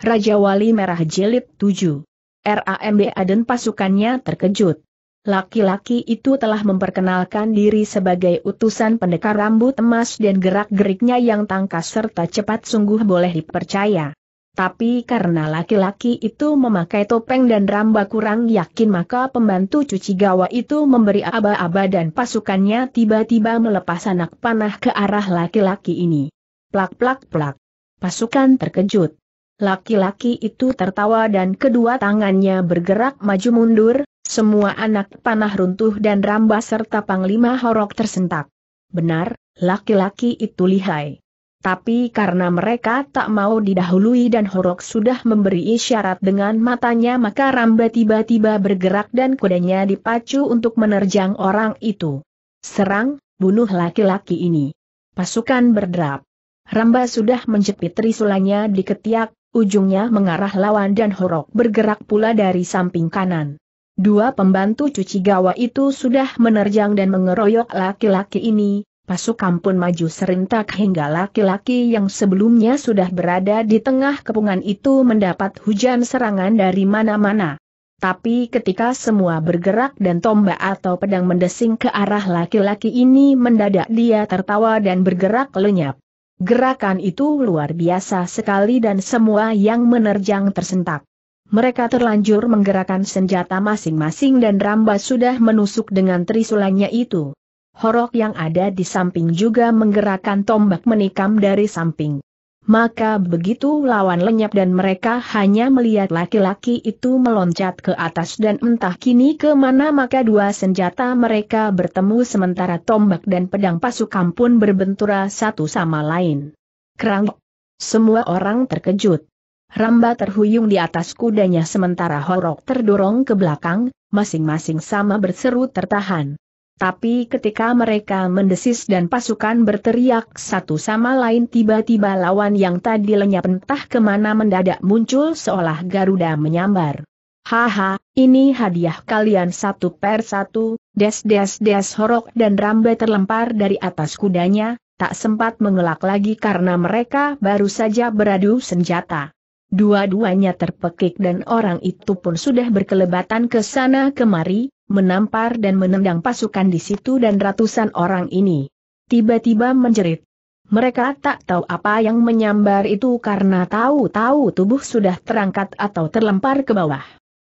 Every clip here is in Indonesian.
Raja Wali Merah jelit. 7. RAMDA Aden pasukannya terkejut. Laki-laki itu telah memperkenalkan diri sebagai utusan pendekar rambut emas dan gerak-geriknya yang tangkas serta cepat sungguh boleh dipercaya. Tapi karena laki-laki itu memakai topeng dan ramba kurang yakin maka pembantu cuci gawa itu memberi aba-aba dan pasukannya tiba-tiba melepas anak panah ke arah laki-laki ini. Plak-plak-plak. Pasukan terkejut. Laki-laki itu tertawa dan kedua tangannya bergerak maju mundur, semua anak panah runtuh dan rambah serta panglima horok tersentak. Benar, laki-laki itu lihai. Tapi karena mereka tak mau didahului dan Horok sudah memberi isyarat dengan matanya maka Ramba tiba-tiba bergerak dan kudanya dipacu untuk menerjang orang itu. Serang, bunuh laki-laki ini. Pasukan berderap. Ramba sudah menjepit risulanya di ketiak, ujungnya mengarah lawan dan horok bergerak pula dari samping kanan. Dua pembantu cuci gawa itu sudah menerjang dan mengeroyok laki-laki ini, pasukan pun maju serentak hingga laki-laki yang sebelumnya sudah berada di tengah kepungan itu mendapat hujan serangan dari mana-mana. Tapi ketika semua bergerak dan tombak atau pedang mendesing ke arah laki-laki ini mendadak dia tertawa dan bergerak lenyap. Gerakan itu luar biasa sekali dan semua yang menerjang tersentak. Mereka terlanjur menggerakkan senjata masing-masing dan Ramba sudah menusuk dengan trisulanya itu. Horok yang ada di samping juga menggerakkan tombak menikam dari samping. Maka begitu lawan lenyap dan mereka hanya melihat laki-laki itu meloncat ke atas dan entah kini ke mana maka dua senjata mereka bertemu sementara tombak dan pedang pasukan pun berbentura satu sama lain. Kerang. Semua orang terkejut. Ramba terhuyung di atas kudanya sementara Horok terdorong ke belakang, masing-masing sama berseru tertahan. Tapi ketika mereka mendesis dan pasukan berteriak satu sama lain tiba-tiba lawan yang tadi lenyap entah kemana mendadak muncul seolah Garuda menyambar. Haha, ini hadiah kalian satu per satu, des des des horok dan rambe terlempar dari atas kudanya, tak sempat mengelak lagi karena mereka baru saja beradu senjata. Dua-duanya terpekik dan orang itu pun sudah berkelebatan ke sana kemari, menampar dan menendang pasukan di situ dan ratusan orang ini. Tiba-tiba menjerit. Mereka tak tahu apa yang menyambar itu karena tahu-tahu tubuh sudah terangkat atau terlempar ke bawah.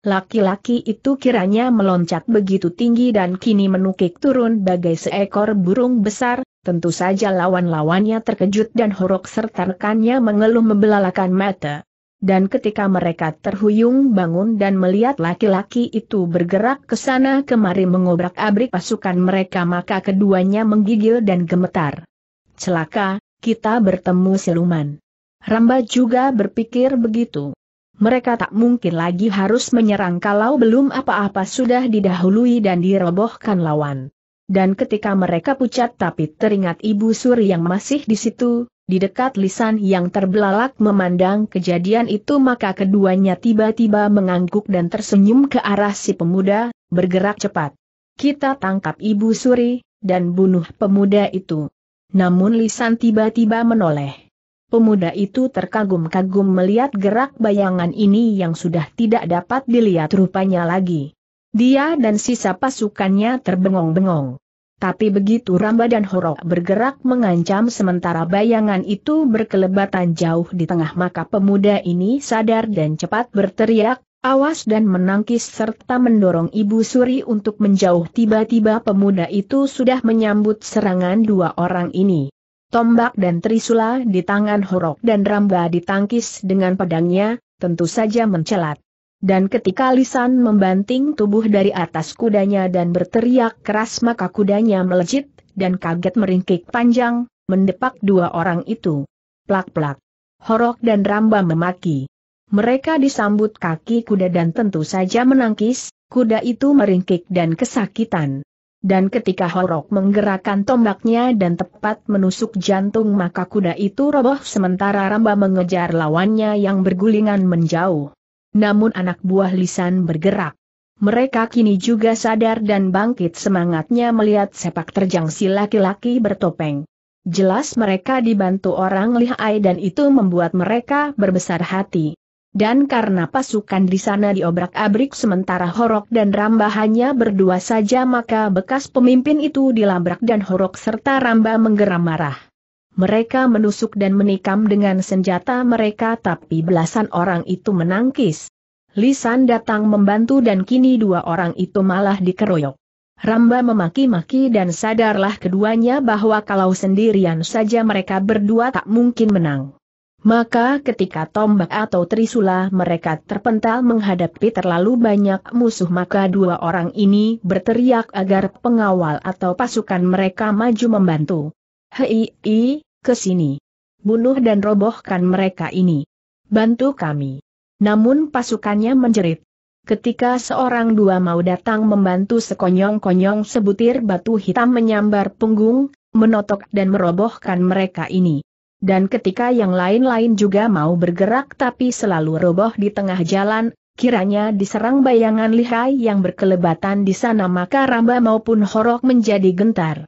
Laki-laki itu kiranya meloncat begitu tinggi dan kini menukik turun bagai seekor burung besar, tentu saja lawan-lawannya terkejut dan horok serta rekannya mengeluh membelalakan mata dan ketika mereka terhuyung bangun dan melihat laki-laki itu bergerak ke sana kemari mengobrak-abrik pasukan mereka maka keduanya menggigil dan gemetar. Celaka, kita bertemu siluman. Ramba juga berpikir begitu. Mereka tak mungkin lagi harus menyerang kalau belum apa-apa sudah didahului dan dirobohkan lawan. Dan ketika mereka pucat tapi teringat Ibu Suri yang masih di situ, di dekat lisan yang terbelalak memandang kejadian itu maka keduanya tiba-tiba mengangguk dan tersenyum ke arah si pemuda, bergerak cepat. Kita tangkap Ibu Suri, dan bunuh pemuda itu. Namun lisan tiba-tiba menoleh. Pemuda itu terkagum-kagum melihat gerak bayangan ini yang sudah tidak dapat dilihat rupanya lagi. Dia dan sisa pasukannya terbengong-bengong. Tapi begitu Ramba dan Horok bergerak mengancam sementara bayangan itu berkelebatan jauh di tengah maka pemuda ini sadar dan cepat berteriak, awas dan menangkis serta mendorong Ibu Suri untuk menjauh tiba-tiba pemuda itu sudah menyambut serangan dua orang ini. Tombak dan trisula di tangan Horok dan Ramba ditangkis dengan pedangnya, tentu saja mencelat. Dan ketika Lisan membanting tubuh dari atas kudanya dan berteriak keras maka kudanya melejit, dan kaget meringkik panjang, mendepak dua orang itu. Plak-plak. Horok dan Ramba memaki. Mereka disambut kaki kuda dan tentu saja menangkis, kuda itu meringkik dan kesakitan. Dan ketika Horok menggerakkan tombaknya dan tepat menusuk jantung maka kuda itu roboh sementara Ramba mengejar lawannya yang bergulingan menjauh namun anak buah lisan bergerak. Mereka kini juga sadar dan bangkit semangatnya melihat sepak terjang si laki-laki bertopeng. Jelas mereka dibantu orang lihai dan itu membuat mereka berbesar hati. Dan karena pasukan di sana diobrak-abrik sementara Horok dan Ramba hanya berdua saja maka bekas pemimpin itu dilabrak dan Horok serta Ramba menggeram marah. Mereka menusuk dan menikam dengan senjata mereka tapi belasan orang itu menangkis. Lisan datang membantu dan kini dua orang itu malah dikeroyok. Ramba memaki-maki dan sadarlah keduanya bahwa kalau sendirian saja mereka berdua tak mungkin menang. Maka ketika tombak atau trisula mereka terpental menghadapi terlalu banyak musuh maka dua orang ini berteriak agar pengawal atau pasukan mereka maju membantu. Hei, ke sini. Bunuh dan robohkan mereka ini. Bantu kami. Namun pasukannya menjerit. Ketika seorang dua mau datang membantu sekonyong-konyong sebutir batu hitam menyambar punggung, menotok dan merobohkan mereka ini. Dan ketika yang lain-lain juga mau bergerak tapi selalu roboh di tengah jalan, Kiranya diserang bayangan lihai yang berkelebatan di sana maka Ramba maupun Horok menjadi gentar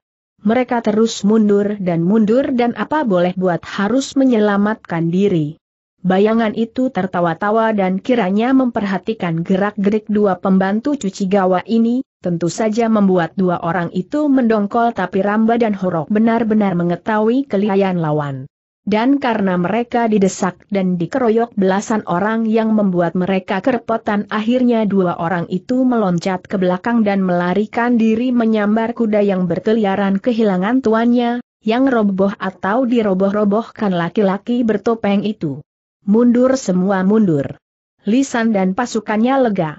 mereka terus mundur dan mundur dan apa boleh buat harus menyelamatkan diri. Bayangan itu tertawa-tawa dan kiranya memperhatikan gerak-gerik dua pembantu cuci gawa ini, tentu saja membuat dua orang itu mendongkol tapi Ramba dan Horok benar-benar mengetahui kelihayan lawan dan karena mereka didesak dan dikeroyok belasan orang yang membuat mereka kerepotan akhirnya dua orang itu meloncat ke belakang dan melarikan diri menyambar kuda yang berkeliaran kehilangan tuannya, yang roboh atau diroboh-robohkan laki-laki bertopeng itu. Mundur semua mundur. Lisan dan pasukannya lega.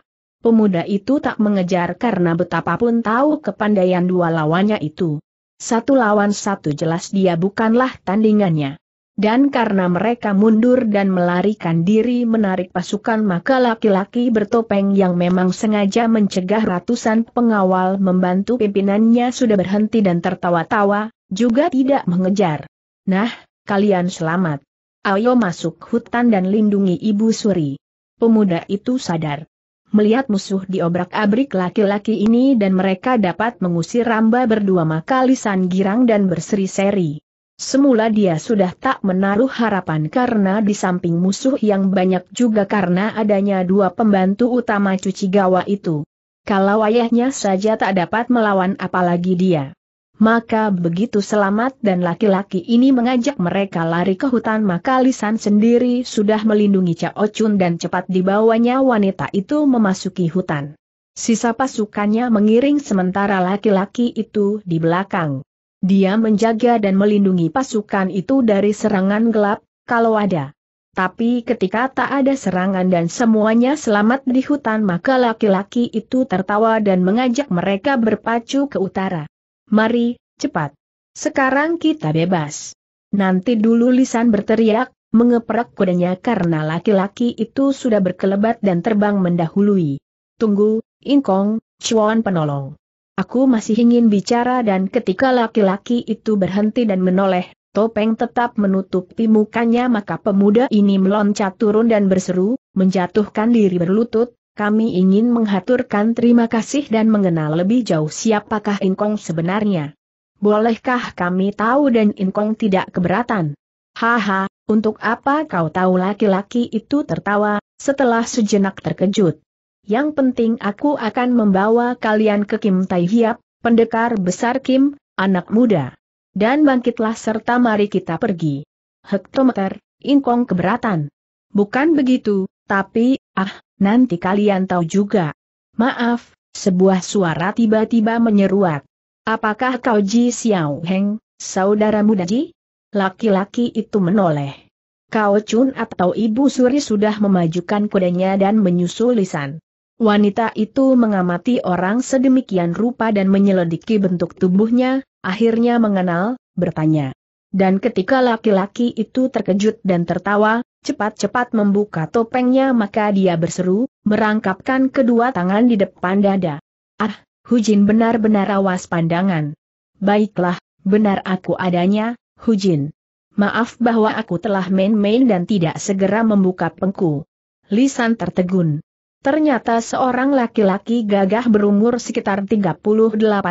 Pemuda itu tak mengejar karena betapapun tahu kepandaian dua lawannya itu. Satu lawan satu jelas dia bukanlah tandingannya. Dan karena mereka mundur dan melarikan diri menarik pasukan maka laki-laki bertopeng yang memang sengaja mencegah ratusan pengawal membantu pimpinannya sudah berhenti dan tertawa-tawa, juga tidak mengejar. Nah, kalian selamat. Ayo masuk hutan dan lindungi Ibu Suri. Pemuda itu sadar. Melihat musuh diobrak-abrik laki-laki ini dan mereka dapat mengusir Ramba berdua maka lisan girang dan berseri-seri. Semula dia sudah tak menaruh harapan karena di samping musuh yang banyak juga karena adanya dua pembantu utama cuci gawa itu. Kalau ayahnya saja tak dapat melawan apalagi dia. Maka begitu selamat dan laki-laki ini mengajak mereka lari ke hutan maka Lisan sendiri sudah melindungi Cao Chun dan cepat dibawanya wanita itu memasuki hutan. Sisa pasukannya mengiring sementara laki-laki itu di belakang. Dia menjaga dan melindungi pasukan itu dari serangan gelap, kalau ada. Tapi ketika tak ada serangan dan semuanya selamat di hutan maka laki-laki itu tertawa dan mengajak mereka berpacu ke utara. Mari, cepat. Sekarang kita bebas. Nanti dulu Lisan berteriak, mengeprak kudanya karena laki-laki itu sudah berkelebat dan terbang mendahului. Tunggu, Ingkong, Chuan penolong. Aku masih ingin bicara dan ketika laki-laki itu berhenti dan menoleh, topeng tetap menutupi mukanya maka pemuda ini meloncat turun dan berseru, menjatuhkan diri berlutut, kami ingin menghaturkan terima kasih dan mengenal lebih jauh siapakah Inkong sebenarnya. Bolehkah kami tahu dan Inkong tidak keberatan? Haha, untuk apa kau tahu laki-laki itu tertawa, setelah sejenak terkejut yang penting aku akan membawa kalian ke Kim Tai Hiap, pendekar besar Kim, anak muda. Dan bangkitlah serta mari kita pergi. Hektometer, Ingkong keberatan. Bukan begitu, tapi, ah, nanti kalian tahu juga. Maaf, sebuah suara tiba-tiba menyeruak. Apakah kau Ji Xiao Heng, saudara muda Ji? Laki-laki itu menoleh. Kau Chun atau Ibu Suri sudah memajukan kudanya dan menyusul lisan. Wanita itu mengamati orang sedemikian rupa dan menyelidiki bentuk tubuhnya, akhirnya mengenal, bertanya. Dan ketika laki-laki itu terkejut dan tertawa, cepat-cepat membuka topengnya maka dia berseru, merangkapkan kedua tangan di depan dada. Ah, Hujin benar-benar awas pandangan. Baiklah, benar aku adanya, Hujin. Maaf bahwa aku telah main-main dan tidak segera membuka pengku. Lisan tertegun. Ternyata seorang laki-laki gagah berumur sekitar 38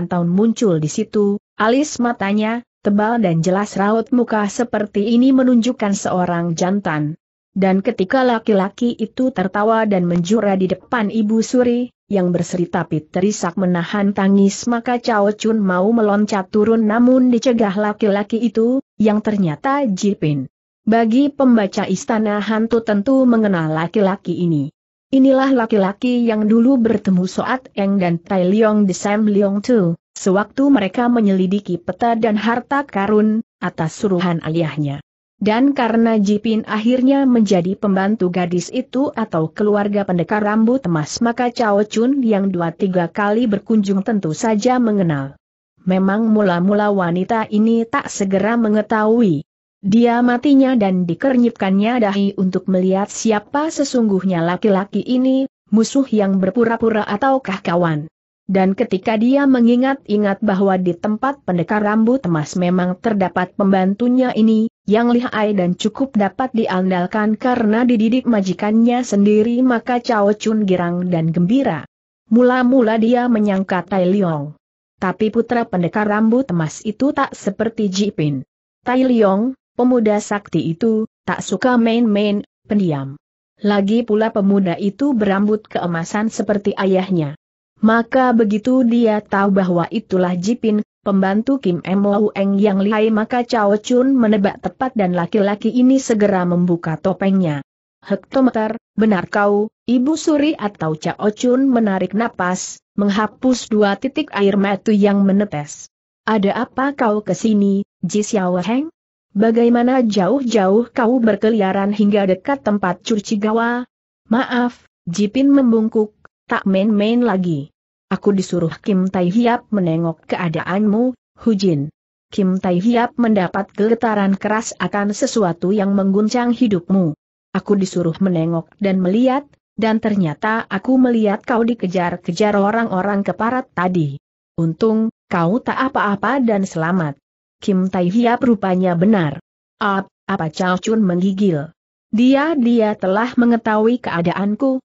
tahun muncul di situ, alis matanya, tebal dan jelas raut muka seperti ini menunjukkan seorang jantan. Dan ketika laki-laki itu tertawa dan menjura di depan Ibu Suri, yang berseri tapi terisak menahan tangis maka Cao Chun mau meloncat turun namun dicegah laki-laki itu, yang ternyata Jipin. Bagi pembaca istana hantu tentu mengenal laki-laki ini. Inilah laki-laki yang dulu bertemu Soat Eng dan Tai Leong di Sam Leong Tu, sewaktu mereka menyelidiki peta dan harta karun, atas suruhan ayahnya. Dan karena Jipin akhirnya menjadi pembantu gadis itu atau keluarga pendekar rambut emas maka Chao Chun yang dua tiga kali berkunjung tentu saja mengenal. Memang mula-mula wanita ini tak segera mengetahui dia matinya dan dikernyitkannya dahi untuk melihat siapa sesungguhnya laki-laki ini, musuh yang berpura-pura ataukah kawan. Dan ketika dia mengingat-ingat bahwa di tempat pendekar rambut emas memang terdapat pembantunya ini, yang lihai dan cukup dapat diandalkan karena dididik majikannya sendiri maka Cao Chun girang dan gembira. Mula-mula dia menyangka Tai Leong. Tapi putra pendekar rambut emas itu tak seperti Jipin. Tai Leong, Pemuda sakti itu, tak suka main-main, pendiam. Lagi pula pemuda itu berambut keemasan seperti ayahnya. Maka begitu dia tahu bahwa itulah Jipin, pembantu Kim Mo Eng yang lihai maka Cao Chun menebak tepat dan laki-laki ini segera membuka topengnya. Hektometer, benar kau, Ibu Suri atau Cao Chun menarik napas, menghapus dua titik air mata yang menetes. Ada apa kau kesini, Ji Xiao Heng? Bagaimana jauh-jauh kau berkeliaran hingga dekat tempat curci gawa? Maaf, Jipin membungkuk, tak main-main lagi. Aku disuruh Kim Tai Hiap menengok keadaanmu, Hujin. Kim Tai Hiap mendapat getaran keras akan sesuatu yang mengguncang hidupmu. Aku disuruh menengok dan melihat, dan ternyata aku melihat kau dikejar-kejar orang-orang keparat tadi. Untung, kau tak apa-apa dan selamat. Kim Tai Hiap rupanya benar. Ap, apa Chao Chun menggigil? Dia-dia telah mengetahui keadaanku.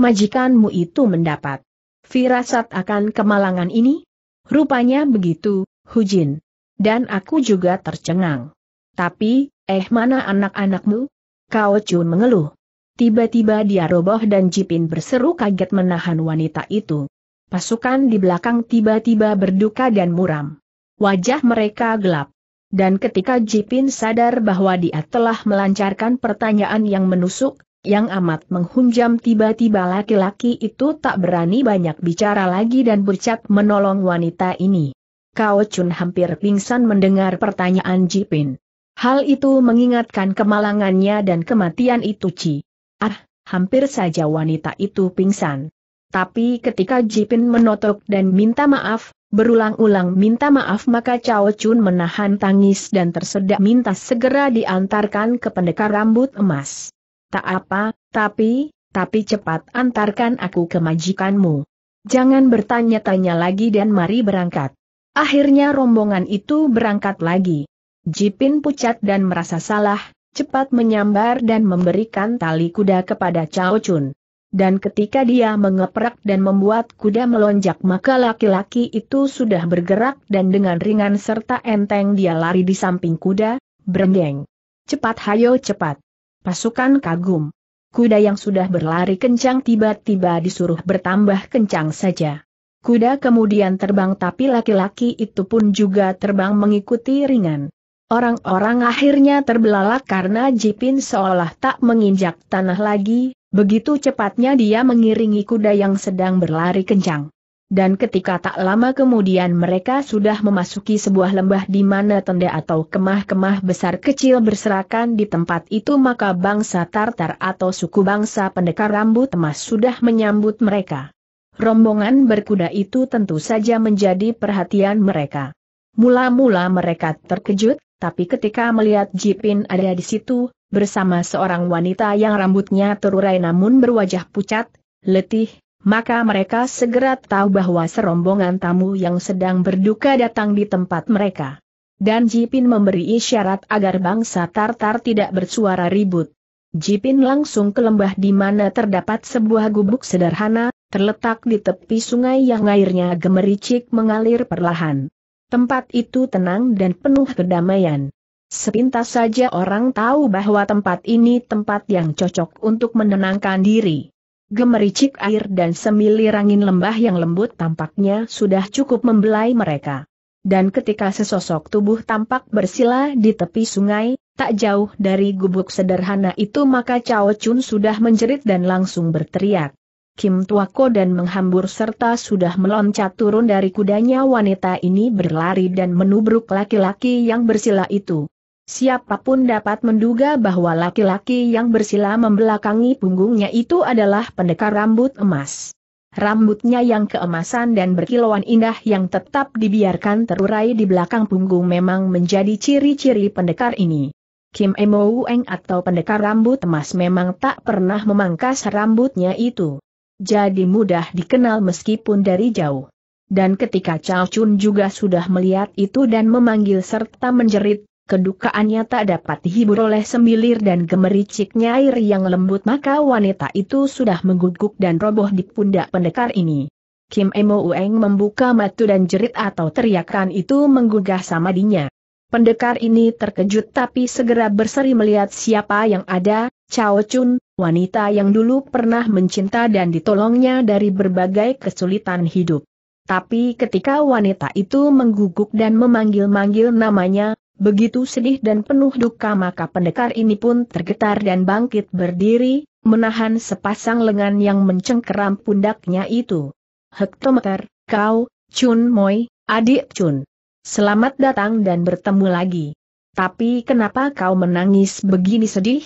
Majikanmu itu mendapat firasat akan kemalangan ini? Rupanya begitu, Hu Jin. Dan aku juga tercengang. Tapi, eh mana anak-anakmu? Kau Chun mengeluh. Tiba-tiba dia roboh dan Jipin berseru kaget menahan wanita itu. Pasukan di belakang tiba-tiba berduka dan muram. Wajah mereka gelap. Dan ketika Jipin sadar bahwa dia telah melancarkan pertanyaan yang menusuk, yang amat menghunjam tiba-tiba laki-laki itu tak berani banyak bicara lagi dan bercak menolong wanita ini. Kao Chun hampir pingsan mendengar pertanyaan Jipin. Hal itu mengingatkan kemalangannya dan kematian itu Ci. Ah, hampir saja wanita itu pingsan. Tapi ketika Jipin menotok dan minta maaf, berulang-ulang minta maaf maka Cao Chun menahan tangis dan tersedak minta segera diantarkan ke pendekar rambut emas. Tak apa, tapi, tapi cepat antarkan aku ke majikanmu. Jangan bertanya-tanya lagi dan mari berangkat. Akhirnya rombongan itu berangkat lagi. Jipin pucat dan merasa salah, cepat menyambar dan memberikan tali kuda kepada Cao Chun. Dan ketika dia mengeprak dan membuat kuda melonjak maka laki-laki itu sudah bergerak dan dengan ringan serta enteng dia lari di samping kuda, berendeng. Cepat hayo cepat. Pasukan kagum. Kuda yang sudah berlari kencang tiba-tiba disuruh bertambah kencang saja. Kuda kemudian terbang tapi laki-laki itu pun juga terbang mengikuti ringan. Orang-orang akhirnya terbelalak karena Jipin seolah tak menginjak tanah lagi, Begitu cepatnya dia mengiringi kuda yang sedang berlari kencang. Dan ketika tak lama kemudian mereka sudah memasuki sebuah lembah di mana tenda atau kemah-kemah besar kecil berserakan di tempat itu maka bangsa Tartar atau suku bangsa pendekar rambut emas sudah menyambut mereka. Rombongan berkuda itu tentu saja menjadi perhatian mereka. Mula-mula mereka terkejut, tapi ketika melihat Jipin ada di situ, bersama seorang wanita yang rambutnya terurai namun berwajah pucat, letih, maka mereka segera tahu bahwa serombongan tamu yang sedang berduka datang di tempat mereka. Dan Jipin memberi isyarat agar bangsa Tartar tidak bersuara ribut. Jipin langsung ke lembah di mana terdapat sebuah gubuk sederhana, terletak di tepi sungai yang airnya gemericik mengalir perlahan. Tempat itu tenang dan penuh kedamaian. Sepintas saja orang tahu bahwa tempat ini tempat yang cocok untuk menenangkan diri. Gemericik air dan semilir angin lembah yang lembut tampaknya sudah cukup membelai mereka. Dan ketika sesosok tubuh tampak bersila di tepi sungai, tak jauh dari gubuk sederhana itu maka Cao Chun sudah menjerit dan langsung berteriak. Kim Ko dan menghambur serta sudah meloncat turun dari kudanya wanita ini berlari dan menubruk laki-laki yang bersila itu. Siapapun dapat menduga bahwa laki-laki yang bersila membelakangi punggungnya itu adalah pendekar rambut emas. Rambutnya yang keemasan dan berkilauan indah yang tetap dibiarkan terurai di belakang punggung memang menjadi ciri-ciri pendekar ini. Kim Emo Eng atau pendekar rambut emas memang tak pernah memangkas rambutnya itu. Jadi mudah dikenal meskipun dari jauh. Dan ketika Chao Chun juga sudah melihat itu dan memanggil serta menjerit, kedukaannya tak dapat dihibur oleh semilir dan gemericiknya air yang lembut maka wanita itu sudah mengguguk dan roboh di pundak pendekar ini. Kim Emo Ueng membuka matu dan jerit atau teriakan itu menggugah samadinya. Pendekar ini terkejut tapi segera berseri melihat siapa yang ada, Chao Chun, wanita yang dulu pernah mencinta dan ditolongnya dari berbagai kesulitan hidup. Tapi ketika wanita itu mengguguk dan memanggil-manggil namanya, Begitu sedih dan penuh duka maka pendekar ini pun tergetar dan bangkit berdiri, menahan sepasang lengan yang mencengkeram pundaknya itu. Hektometer, kau, Chun Moi, adik Chun. Selamat datang dan bertemu lagi. Tapi kenapa kau menangis begini sedih?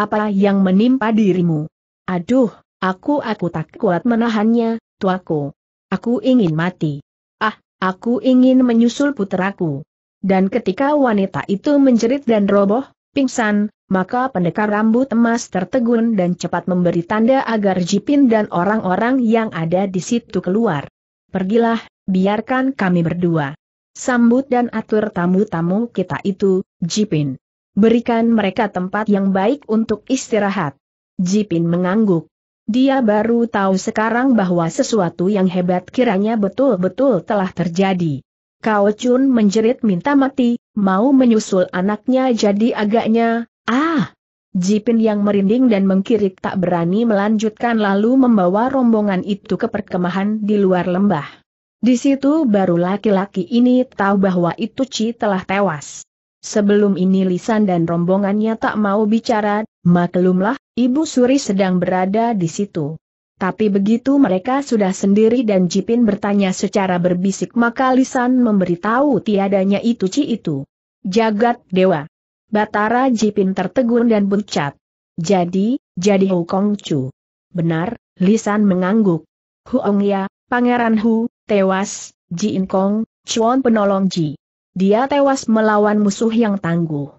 Apa yang menimpa dirimu? Aduh, aku aku tak kuat menahannya, tuaku. Aku ingin mati. Ah, aku ingin menyusul puteraku. Dan ketika wanita itu menjerit dan roboh, pingsan, maka pendekar rambut emas tertegun dan cepat memberi tanda agar Jipin dan orang-orang yang ada di situ keluar. Pergilah, biarkan kami berdua. Sambut dan atur tamu-tamu kita itu, Jipin. Berikan mereka tempat yang baik untuk istirahat. Jipin mengangguk. Dia baru tahu sekarang bahwa sesuatu yang hebat kiranya betul-betul telah terjadi. Kau Chun menjerit minta mati, mau menyusul anaknya jadi agaknya, ah! Jipin yang merinding dan mengkirik tak berani melanjutkan lalu membawa rombongan itu ke perkemahan di luar lembah. Di situ baru laki-laki ini tahu bahwa itu Ci telah tewas. Sebelum ini Lisan dan rombongannya tak mau bicara, maklumlah, Ibu Suri sedang berada di situ. Tapi begitu mereka sudah sendiri dan Jipin bertanya secara berbisik maka Lisan memberitahu tiadanya itu ci itu. Jagat Dewa. Batara Jipin tertegun dan buncat. Jadi, jadi Hu Kong Chu. Benar, Lisan mengangguk. Huong Ya, Pangeran Hu, tewas, Ji In Kong, Chuan penolong Ji. Dia tewas melawan musuh yang tangguh.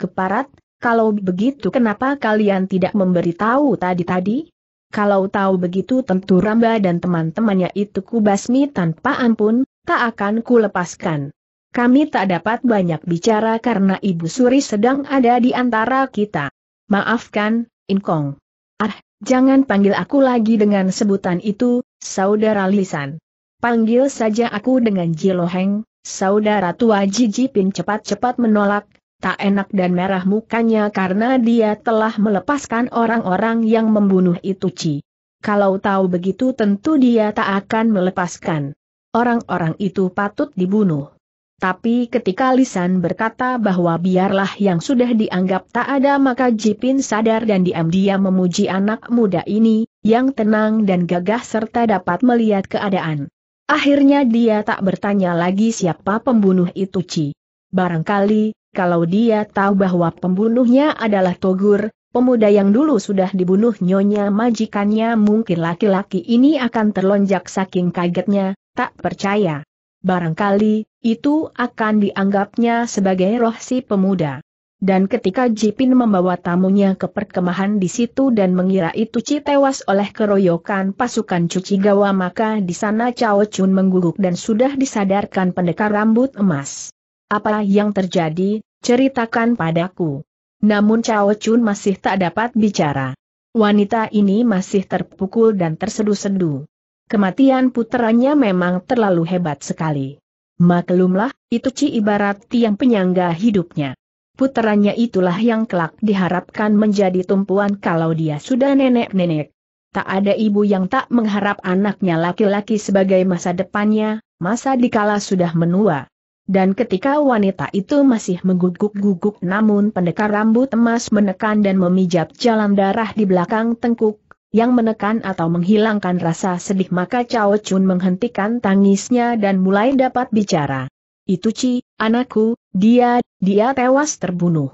Keparat, kalau begitu kenapa kalian tidak memberitahu tadi-tadi? kalau tahu begitu tentu Ramba dan teman-temannya itu kubasmi tanpa ampun, tak akan kulepaskan. Kami tak dapat banyak bicara karena Ibu Suri sedang ada di antara kita. Maafkan, Inkong. Ah, jangan panggil aku lagi dengan sebutan itu, saudara lisan. Panggil saja aku dengan Jiloheng, saudara tua Jijipin cepat-cepat menolak, tak enak dan merah mukanya karena dia telah melepaskan orang-orang yang membunuh itu Ci. Kalau tahu begitu tentu dia tak akan melepaskan. Orang-orang itu patut dibunuh. Tapi ketika Lisan berkata bahwa biarlah yang sudah dianggap tak ada maka Jipin sadar dan diam-diam memuji anak muda ini, yang tenang dan gagah serta dapat melihat keadaan. Akhirnya dia tak bertanya lagi siapa pembunuh itu Ci. Barangkali, kalau dia tahu bahwa pembunuhnya adalah Togur, pemuda yang dulu sudah dibunuh nyonya majikannya mungkin laki-laki ini akan terlonjak saking kagetnya, tak percaya. Barangkali, itu akan dianggapnya sebagai roh si pemuda. Dan ketika Jipin membawa tamunya ke perkemahan di situ dan mengira itu Ci tewas oleh keroyokan pasukan cuci gawa maka di sana Cao Chun mengguguk dan sudah disadarkan pendekar rambut emas. Apa yang terjadi, ceritakan padaku. Namun Cao Chun masih tak dapat bicara. Wanita ini masih terpukul dan tersedu-sedu. Kematian putranya memang terlalu hebat sekali. Maklumlah, itu ci ibarat tiang penyangga hidupnya. Putranya itulah yang kelak diharapkan menjadi tumpuan kalau dia sudah nenek-nenek. Tak ada ibu yang tak mengharap anaknya laki-laki sebagai masa depannya, masa dikala sudah menua. Dan ketika wanita itu masih mengguguk-guguk namun pendekar rambut emas menekan dan memijat jalan darah di belakang tengkuk, yang menekan atau menghilangkan rasa sedih maka Cao Chun menghentikan tangisnya dan mulai dapat bicara. Itu Ci, anakku, dia, dia tewas terbunuh.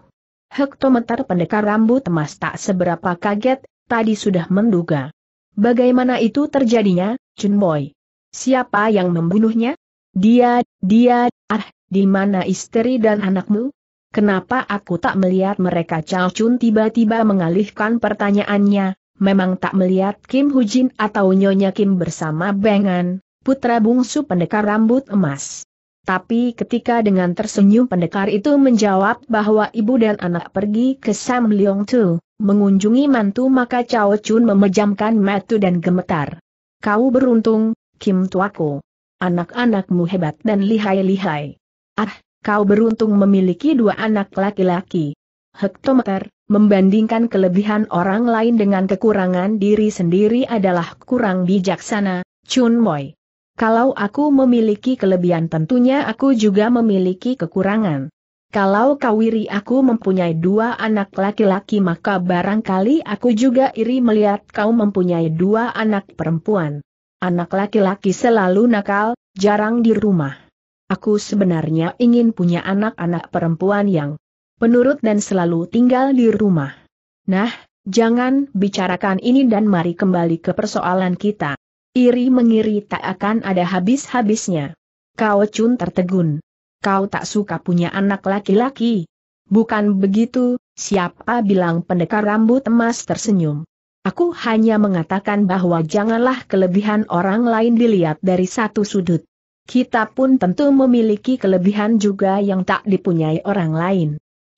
Hektometer pendekar rambut emas tak seberapa kaget, tadi sudah menduga. Bagaimana itu terjadinya, Chun Boy? Siapa yang membunuhnya? Dia, dia, Ah, di mana istri dan anakmu? Kenapa aku tak melihat mereka Chao Chun tiba-tiba mengalihkan pertanyaannya, memang tak melihat Kim Hujin atau Nyonya Kim bersama Bengan, putra bungsu pendekar rambut emas. Tapi ketika dengan tersenyum pendekar itu menjawab bahwa ibu dan anak pergi ke Sam Leong Tu, mengunjungi mantu maka Chao Chun memejamkan mata dan gemetar. Kau beruntung, Kim Tuaku. Anak-anakmu hebat dan lihai-lihai. Ah, kau beruntung memiliki dua anak laki-laki. Hektometer, membandingkan kelebihan orang lain dengan kekurangan diri sendiri adalah kurang bijaksana, Chun Moi. Kalau aku memiliki kelebihan tentunya aku juga memiliki kekurangan. Kalau kau iri aku mempunyai dua anak laki-laki maka barangkali aku juga iri melihat kau mempunyai dua anak perempuan. Anak laki-laki selalu nakal, jarang di rumah. Aku sebenarnya ingin punya anak-anak perempuan yang penurut dan selalu tinggal di rumah. Nah, jangan bicarakan ini dan mari kembali ke persoalan kita. Iri mengiri tak akan ada habis-habisnya. Kau cun tertegun. Kau tak suka punya anak laki-laki. Bukan begitu, siapa bilang pendekar rambut emas tersenyum. Aku hanya mengatakan bahwa janganlah kelebihan orang lain dilihat dari satu sudut. Kita pun tentu memiliki kelebihan juga yang tak dipunyai orang lain.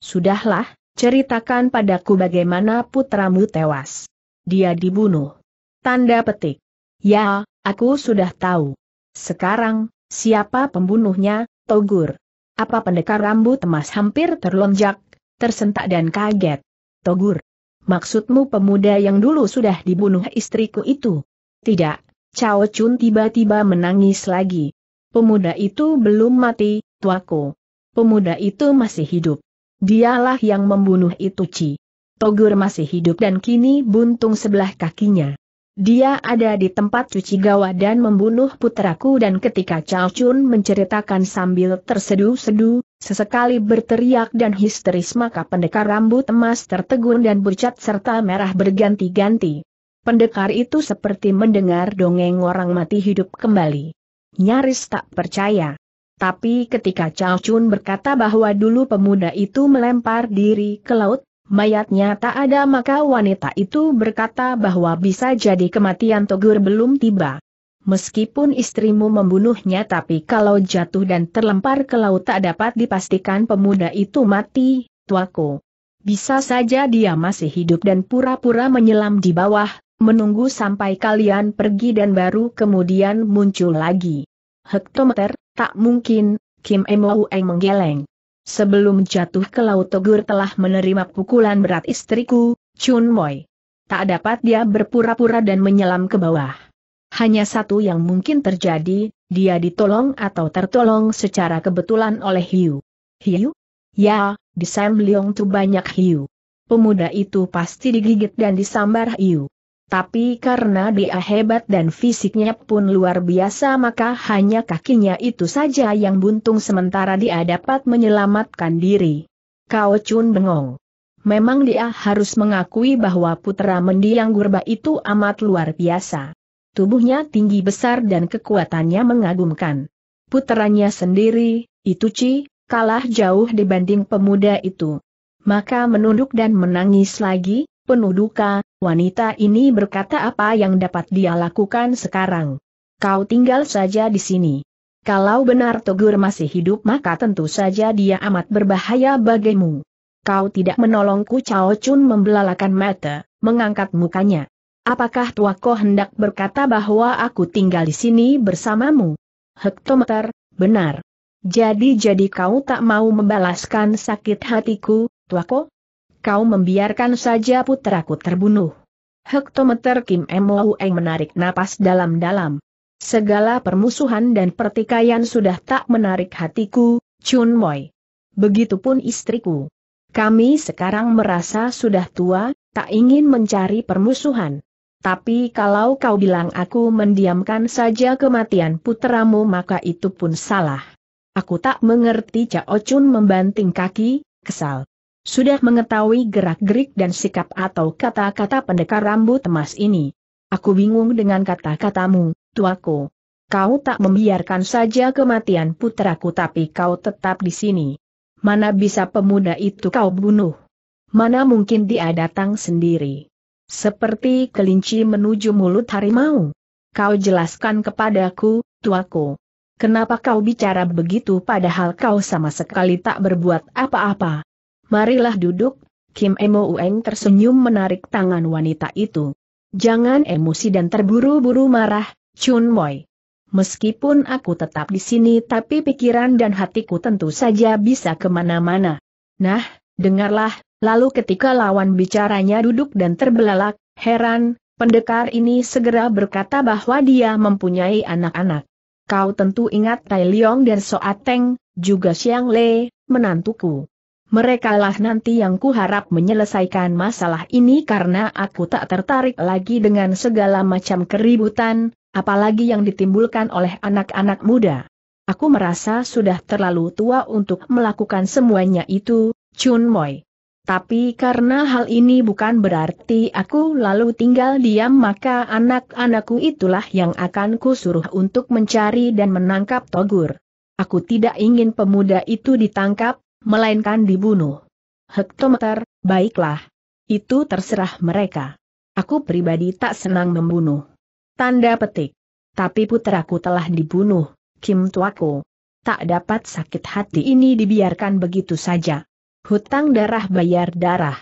Sudahlah, ceritakan padaku bagaimana putramu tewas. Dia dibunuh. Tanda petik. Ya, aku sudah tahu. Sekarang, siapa pembunuhnya, Togur? Apa pendekar rambut emas hampir terlonjak, tersentak dan kaget. Togur, Maksudmu pemuda yang dulu sudah dibunuh istriku itu? Tidak, Cao Chun tiba-tiba menangis lagi. Pemuda itu belum mati, tuaku. Pemuda itu masih hidup. Dialah yang membunuh itu Ci. Togur masih hidup dan kini buntung sebelah kakinya. Dia ada di tempat cuci gawa dan membunuh putraku dan ketika Chao Chun menceritakan sambil terseduh sedu sesekali berteriak dan histeris maka pendekar rambut emas tertegun dan bercat serta merah berganti-ganti. Pendekar itu seperti mendengar dongeng orang mati hidup kembali. Nyaris tak percaya. Tapi ketika Chao Chun berkata bahwa dulu pemuda itu melempar diri ke laut, mayatnya tak ada maka wanita itu berkata bahwa bisa jadi kematian Togur belum tiba. Meskipun istrimu membunuhnya tapi kalau jatuh dan terlempar ke laut tak dapat dipastikan pemuda itu mati, tuaku. Bisa saja dia masih hidup dan pura-pura menyelam di bawah, menunggu sampai kalian pergi dan baru kemudian muncul lagi. Hektometer, tak mungkin, Kim Emoueng menggeleng. Sebelum jatuh ke laut Togur telah menerima pukulan berat istriku, Chun Moi. Tak dapat dia berpura-pura dan menyelam ke bawah. Hanya satu yang mungkin terjadi, dia ditolong atau tertolong secara kebetulan oleh Hiu. Hiu? Ya, di Sam Leong tu banyak Hiu. Pemuda itu pasti digigit dan disambar Hiu. Tapi karena dia hebat dan fisiknya pun luar biasa maka hanya kakinya itu saja yang buntung sementara dia dapat menyelamatkan diri. Kau Chun bengong. Memang dia harus mengakui bahwa putra mendiang gurba itu amat luar biasa. Tubuhnya tinggi besar dan kekuatannya mengagumkan. Putranya sendiri, itu Ci, kalah jauh dibanding pemuda itu. Maka menunduk dan menangis lagi, penuh duka, wanita ini berkata apa yang dapat dia lakukan sekarang. Kau tinggal saja di sini. Kalau benar Togur masih hidup maka tentu saja dia amat berbahaya bagimu. Kau tidak menolongku Chao Chun membelalakan mata, mengangkat mukanya. Apakah tuaku hendak berkata bahwa aku tinggal di sini bersamamu? Hektometer, benar. Jadi-jadi kau tak mau membalaskan sakit hatiku, tuako? kau membiarkan saja putraku terbunuh. Hektometer Kim Emo Eng menarik napas dalam-dalam. Segala permusuhan dan pertikaian sudah tak menarik hatiku, Chun Moi. Begitupun istriku. Kami sekarang merasa sudah tua, tak ingin mencari permusuhan. Tapi kalau kau bilang aku mendiamkan saja kematian putramu maka itu pun salah. Aku tak mengerti Cao Chun membanting kaki, kesal. Sudah mengetahui gerak-gerik dan sikap atau kata-kata pendekar rambut emas ini. Aku bingung dengan kata-katamu, tuaku. Kau tak membiarkan saja kematian putraku tapi kau tetap di sini. Mana bisa pemuda itu kau bunuh? Mana mungkin dia datang sendiri? Seperti kelinci menuju mulut harimau. Kau jelaskan kepadaku, tuaku. Kenapa kau bicara begitu padahal kau sama sekali tak berbuat apa-apa? Marilah duduk, Kim Emo Ueng tersenyum menarik tangan wanita itu. Jangan emosi dan terburu-buru marah, Chun Moi. Meskipun aku tetap di sini tapi pikiran dan hatiku tentu saja bisa kemana-mana. Nah, dengarlah, lalu ketika lawan bicaranya duduk dan terbelalak, heran, pendekar ini segera berkata bahwa dia mempunyai anak-anak. Kau tentu ingat Tai Leong dan Soateng, juga Xiang Le, menantuku merekalah nanti yang kuharap menyelesaikan masalah ini karena aku tak tertarik lagi dengan segala macam keributan, apalagi yang ditimbulkan oleh anak-anak muda. Aku merasa sudah terlalu tua untuk melakukan semuanya itu, Chun Moi. Tapi karena hal ini bukan berarti aku lalu tinggal diam maka anak-anakku itulah yang akan kusuruh untuk mencari dan menangkap Togur. Aku tidak ingin pemuda itu ditangkap, melainkan dibunuh. Hektometer, baiklah. Itu terserah mereka. Aku pribadi tak senang membunuh. Tanda petik. Tapi putraku telah dibunuh, Kim Tuaku. Tak dapat sakit hati ini dibiarkan begitu saja. Hutang darah bayar darah.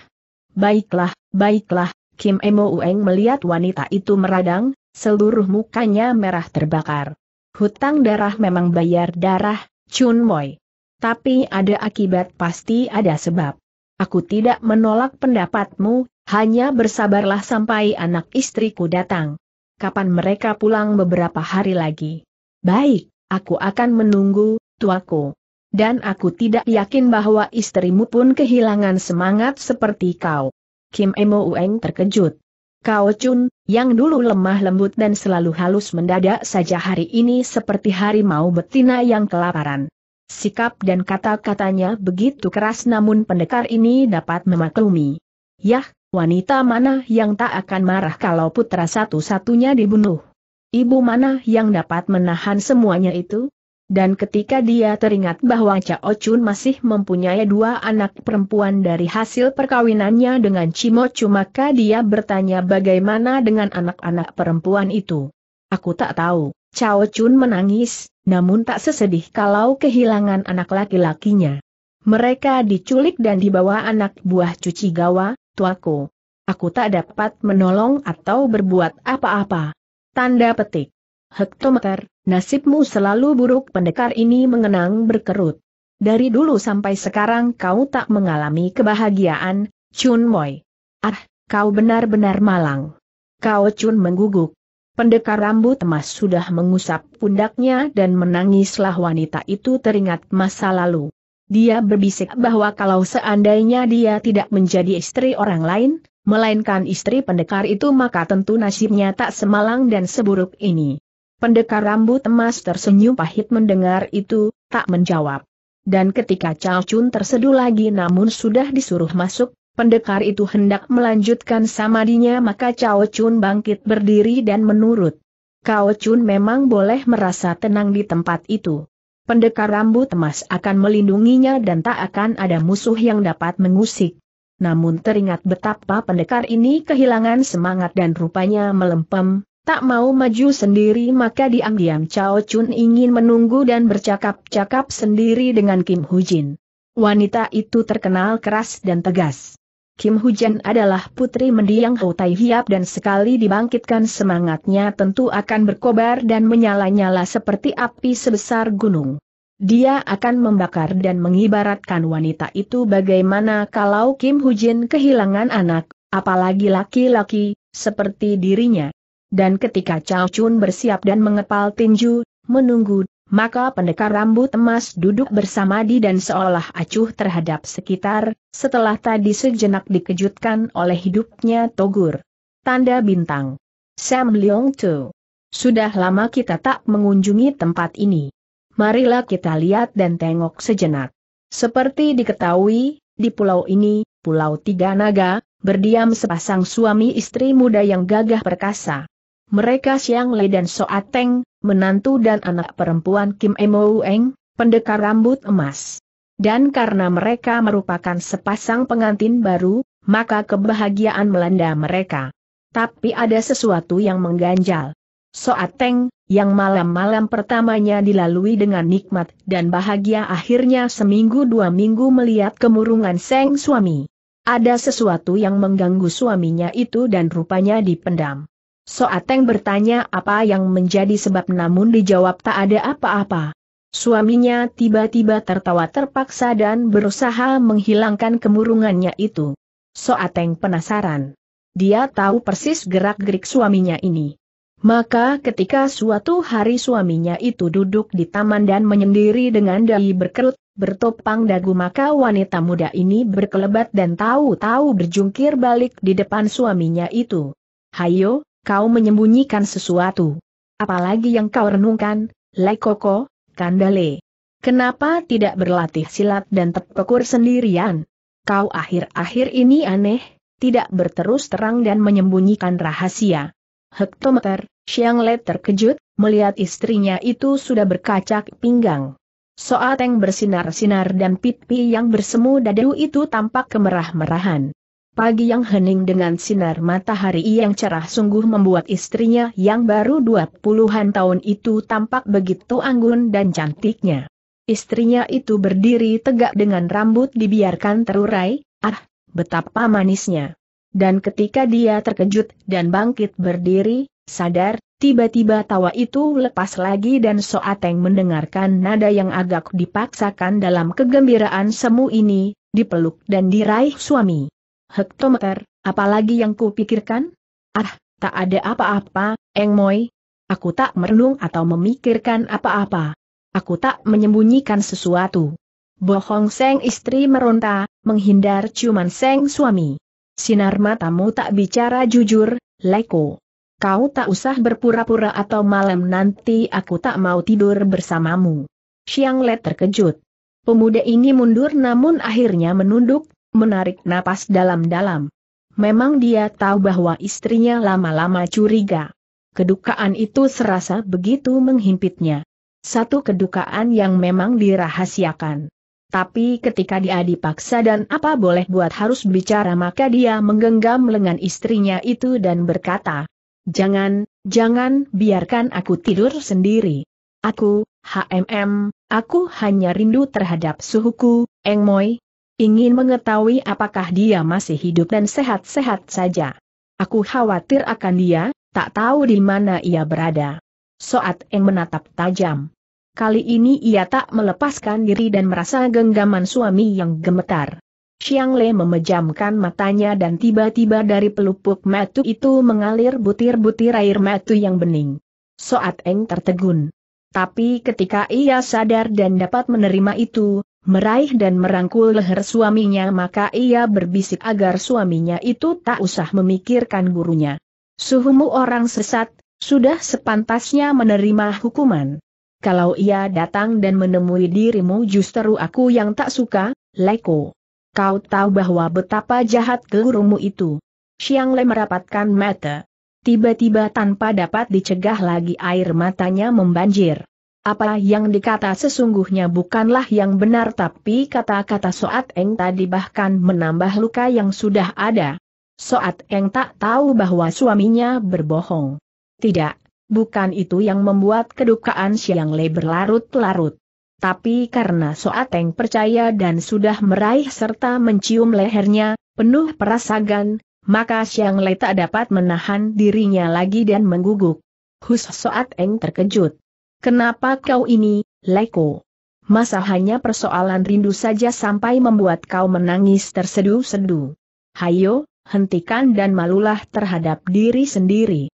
Baiklah, baiklah, Kim Emo Ueng melihat wanita itu meradang, seluruh mukanya merah terbakar. Hutang darah memang bayar darah, Chun Moi tapi ada akibat pasti ada sebab. Aku tidak menolak pendapatmu, hanya bersabarlah sampai anak istriku datang. Kapan mereka pulang beberapa hari lagi? Baik, aku akan menunggu, tuaku. Dan aku tidak yakin bahwa istrimu pun kehilangan semangat seperti kau. Kim Emo Ueng terkejut. Kau Chun, yang dulu lemah lembut dan selalu halus mendadak saja hari ini seperti harimau betina yang kelaparan. Sikap dan kata-katanya begitu keras namun pendekar ini dapat memaklumi. Yah, wanita mana yang tak akan marah kalau putra satu-satunya dibunuh? Ibu mana yang dapat menahan semuanya itu? Dan ketika dia teringat bahwa Cao Chun masih mempunyai dua anak perempuan dari hasil perkawinannya dengan Cimo maka dia bertanya bagaimana dengan anak-anak perempuan itu. Aku tak tahu, Cao Chun menangis, namun tak sesedih kalau kehilangan anak laki-lakinya. Mereka diculik dan dibawa anak buah cuci gawa, tuaku. Aku tak dapat menolong atau berbuat apa-apa. Tanda petik. Hektometer, nasibmu selalu buruk pendekar ini mengenang berkerut. Dari dulu sampai sekarang kau tak mengalami kebahagiaan, Chun Moi. Ah, kau benar-benar malang. Kau Chun mengguguk. Pendekar rambut emas sudah mengusap pundaknya dan menangislah wanita itu teringat masa lalu. Dia berbisik bahwa kalau seandainya dia tidak menjadi istri orang lain, melainkan istri pendekar itu maka tentu nasibnya tak semalang dan seburuk ini. Pendekar rambut emas tersenyum pahit mendengar itu, tak menjawab. Dan ketika Chao Chun terseduh lagi namun sudah disuruh masuk, Pendekar itu hendak melanjutkan samadinya maka Cao Chun bangkit berdiri dan menurut. Cao Chun memang boleh merasa tenang di tempat itu. Pendekar rambut emas akan melindunginya dan tak akan ada musuh yang dapat mengusik. Namun teringat betapa pendekar ini kehilangan semangat dan rupanya melempem, tak mau maju sendiri maka diam-diam Cao Chun ingin menunggu dan bercakap-cakap sendiri dengan Kim Hujin. Wanita itu terkenal keras dan tegas. Kim Hujan adalah putri mendiang Ho Tai Hiap dan sekali dibangkitkan semangatnya tentu akan berkobar dan menyala-nyala seperti api sebesar gunung. Dia akan membakar dan mengibaratkan wanita itu bagaimana kalau Kim Hujin kehilangan anak, apalagi laki-laki, seperti dirinya. Dan ketika Chao Chun bersiap dan mengepal tinju, menunggu maka pendekar rambut emas duduk bersama di dan seolah acuh terhadap sekitar, setelah tadi sejenak dikejutkan oleh hidupnya Togur. Tanda bintang. Sam Leong Tu. Sudah lama kita tak mengunjungi tempat ini. Marilah kita lihat dan tengok sejenak. Seperti diketahui, di pulau ini, Pulau Tiga Naga, berdiam sepasang suami istri muda yang gagah perkasa mereka siang Le dan Soa Teng, menantu dan anak perempuan Kim Emo Eng, pendekar rambut emas. Dan karena mereka merupakan sepasang pengantin baru, maka kebahagiaan melanda mereka. Tapi ada sesuatu yang mengganjal. Soateng, yang malam-malam pertamanya dilalui dengan nikmat dan bahagia akhirnya seminggu dua minggu melihat kemurungan seng suami. Ada sesuatu yang mengganggu suaminya itu dan rupanya dipendam. Soateng bertanya apa yang menjadi sebab namun dijawab tak ada apa-apa. Suaminya tiba-tiba tertawa terpaksa dan berusaha menghilangkan kemurungannya itu. Soateng penasaran. Dia tahu persis gerak-gerik suaminya ini. Maka ketika suatu hari suaminya itu duduk di taman dan menyendiri dengan dahi berkerut, bertopang dagu maka wanita muda ini berkelebat dan tahu-tahu berjungkir balik di depan suaminya itu. Hayo, kau menyembunyikan sesuatu. Apalagi yang kau renungkan, Lekoko, Kandale. Kenapa tidak berlatih silat dan terpekur sendirian? Kau akhir-akhir ini aneh, tidak berterus terang dan menyembunyikan rahasia. Hektometer, Xiang Le terkejut, melihat istrinya itu sudah berkacak pinggang. Soat yang bersinar-sinar dan pipi yang bersemu dadu itu tampak kemerah-merahan. Pagi yang hening dengan sinar matahari yang cerah sungguh membuat istrinya yang baru dua puluhan tahun itu tampak begitu anggun dan cantiknya. Istrinya itu berdiri tegak dengan rambut dibiarkan terurai, ah, betapa manisnya. Dan ketika dia terkejut dan bangkit berdiri, sadar, tiba-tiba tawa itu lepas lagi dan Soateng mendengarkan nada yang agak dipaksakan dalam kegembiraan semu ini, dipeluk dan diraih suami hektometer, apalagi yang kupikirkan? Ah, tak ada apa-apa, Eng Moi. Aku tak merenung atau memikirkan apa-apa. Aku tak menyembunyikan sesuatu. Bohong Seng istri meronta, menghindar Cuman Seng suami. Sinar matamu tak bicara jujur, Leko. Kau tak usah berpura-pura atau malam nanti aku tak mau tidur bersamamu. Xiang Le terkejut. Pemuda ini mundur namun akhirnya menunduk, menarik napas dalam-dalam. Memang dia tahu bahwa istrinya lama-lama curiga. Kedukaan itu serasa begitu menghimpitnya. Satu kedukaan yang memang dirahasiakan. Tapi ketika dia dipaksa dan apa boleh buat harus bicara maka dia menggenggam lengan istrinya itu dan berkata, Jangan, jangan biarkan aku tidur sendiri. Aku, HMM, aku hanya rindu terhadap suhuku, Engmoy, ingin mengetahui apakah dia masih hidup dan sehat-sehat saja. Aku khawatir akan dia, tak tahu di mana ia berada. Soat Eng menatap tajam. Kali ini ia tak melepaskan diri dan merasa genggaman suami yang gemetar. Xiang Le memejamkan matanya dan tiba-tiba dari pelupuk matu itu mengalir butir-butir air matu yang bening. Soat Eng tertegun. Tapi ketika ia sadar dan dapat menerima itu, meraih dan merangkul leher suaminya maka ia berbisik agar suaminya itu tak usah memikirkan gurunya. Suhumu orang sesat, sudah sepantasnya menerima hukuman. Kalau ia datang dan menemui dirimu justru aku yang tak suka, Leko. Kau tahu bahwa betapa jahat gurumu itu. Siang Le merapatkan mata. Tiba-tiba tanpa dapat dicegah lagi air matanya membanjir. Apa yang dikata sesungguhnya bukanlah yang benar tapi kata-kata Soat Eng tadi bahkan menambah luka yang sudah ada. Soat Eng tak tahu bahwa suaminya berbohong. Tidak, bukan itu yang membuat kedukaan Siang Le berlarut-larut. Tapi karena Soat Eng percaya dan sudah meraih serta mencium lehernya, penuh perasagan, maka Siang Le tak dapat menahan dirinya lagi dan mengguguk. Hus Soat Eng terkejut. Kenapa kau ini, Leko? Masa hanya persoalan rindu saja sampai membuat kau menangis tersedu-sedu. Hayo, hentikan dan malulah terhadap diri sendiri.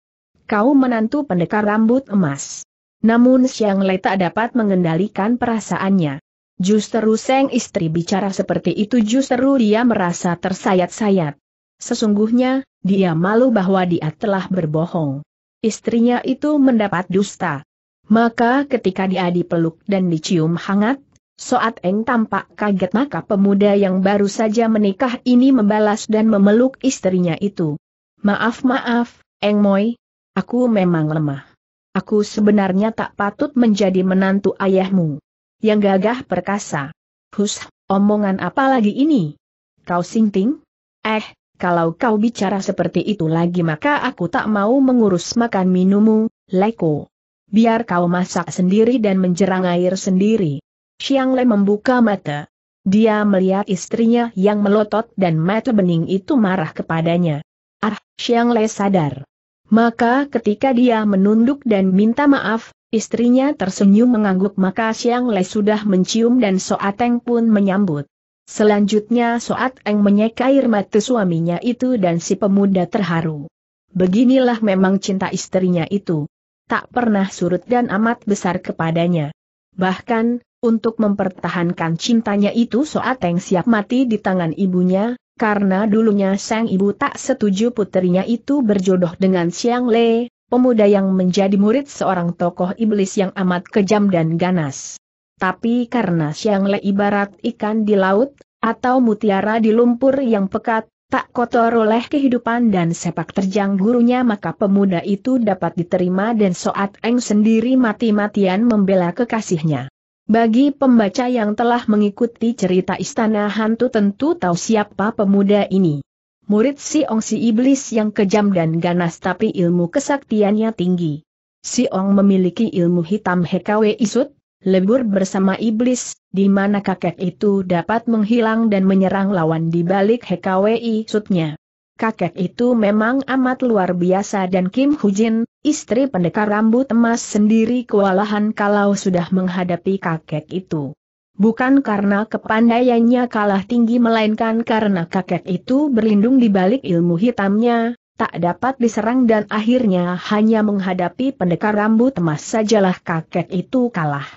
Kau menantu pendekar rambut emas. Namun siang Le tak dapat mengendalikan perasaannya. Justru Seng istri bicara seperti itu justru dia merasa tersayat-sayat. Sesungguhnya, dia malu bahwa dia telah berbohong. Istrinya itu mendapat dusta. Maka ketika dia dipeluk dan dicium hangat, Soat Eng tampak kaget maka pemuda yang baru saja menikah ini membalas dan memeluk istrinya itu. Maaf maaf, Eng Moi. Aku memang lemah. Aku sebenarnya tak patut menjadi menantu ayahmu. Yang gagah perkasa. Hus, omongan apa lagi ini? Kau sinting? Eh, kalau kau bicara seperti itu lagi maka aku tak mau mengurus makan minummu, Leko biar kau masak sendiri dan menjerang air sendiri. Xiang Le membuka mata. Dia melihat istrinya yang melotot dan mata bening itu marah kepadanya. Ah, Xiang Le sadar. Maka ketika dia menunduk dan minta maaf, istrinya tersenyum mengangguk maka Xiang Le sudah mencium dan Soateng pun menyambut. Selanjutnya Soateng menyeka air mata suaminya itu dan si pemuda terharu. Beginilah memang cinta istrinya itu tak pernah surut dan amat besar kepadanya. Bahkan, untuk mempertahankan cintanya itu Soateng siap mati di tangan ibunya, karena dulunya sang ibu tak setuju putrinya itu berjodoh dengan Siang Le, pemuda yang menjadi murid seorang tokoh iblis yang amat kejam dan ganas. Tapi karena Siang Le ibarat ikan di laut, atau mutiara di lumpur yang pekat, tak kotor oleh kehidupan dan sepak terjang gurunya maka pemuda itu dapat diterima dan Soat Eng sendiri mati-matian membela kekasihnya. Bagi pembaca yang telah mengikuti cerita Istana Hantu tentu tahu siapa pemuda ini. Murid si Ong si iblis yang kejam dan ganas tapi ilmu kesaktiannya tinggi. Si Ong memiliki ilmu hitam Hekawe Isut, lebur bersama iblis, di mana kakek itu dapat menghilang dan menyerang lawan di balik HKWI sutnya. Kakek itu memang amat luar biasa dan Kim Hujin, istri pendekar rambut emas sendiri kewalahan kalau sudah menghadapi kakek itu. Bukan karena kepandaiannya kalah tinggi melainkan karena kakek itu berlindung di balik ilmu hitamnya, tak dapat diserang dan akhirnya hanya menghadapi pendekar rambut emas sajalah kakek itu kalah.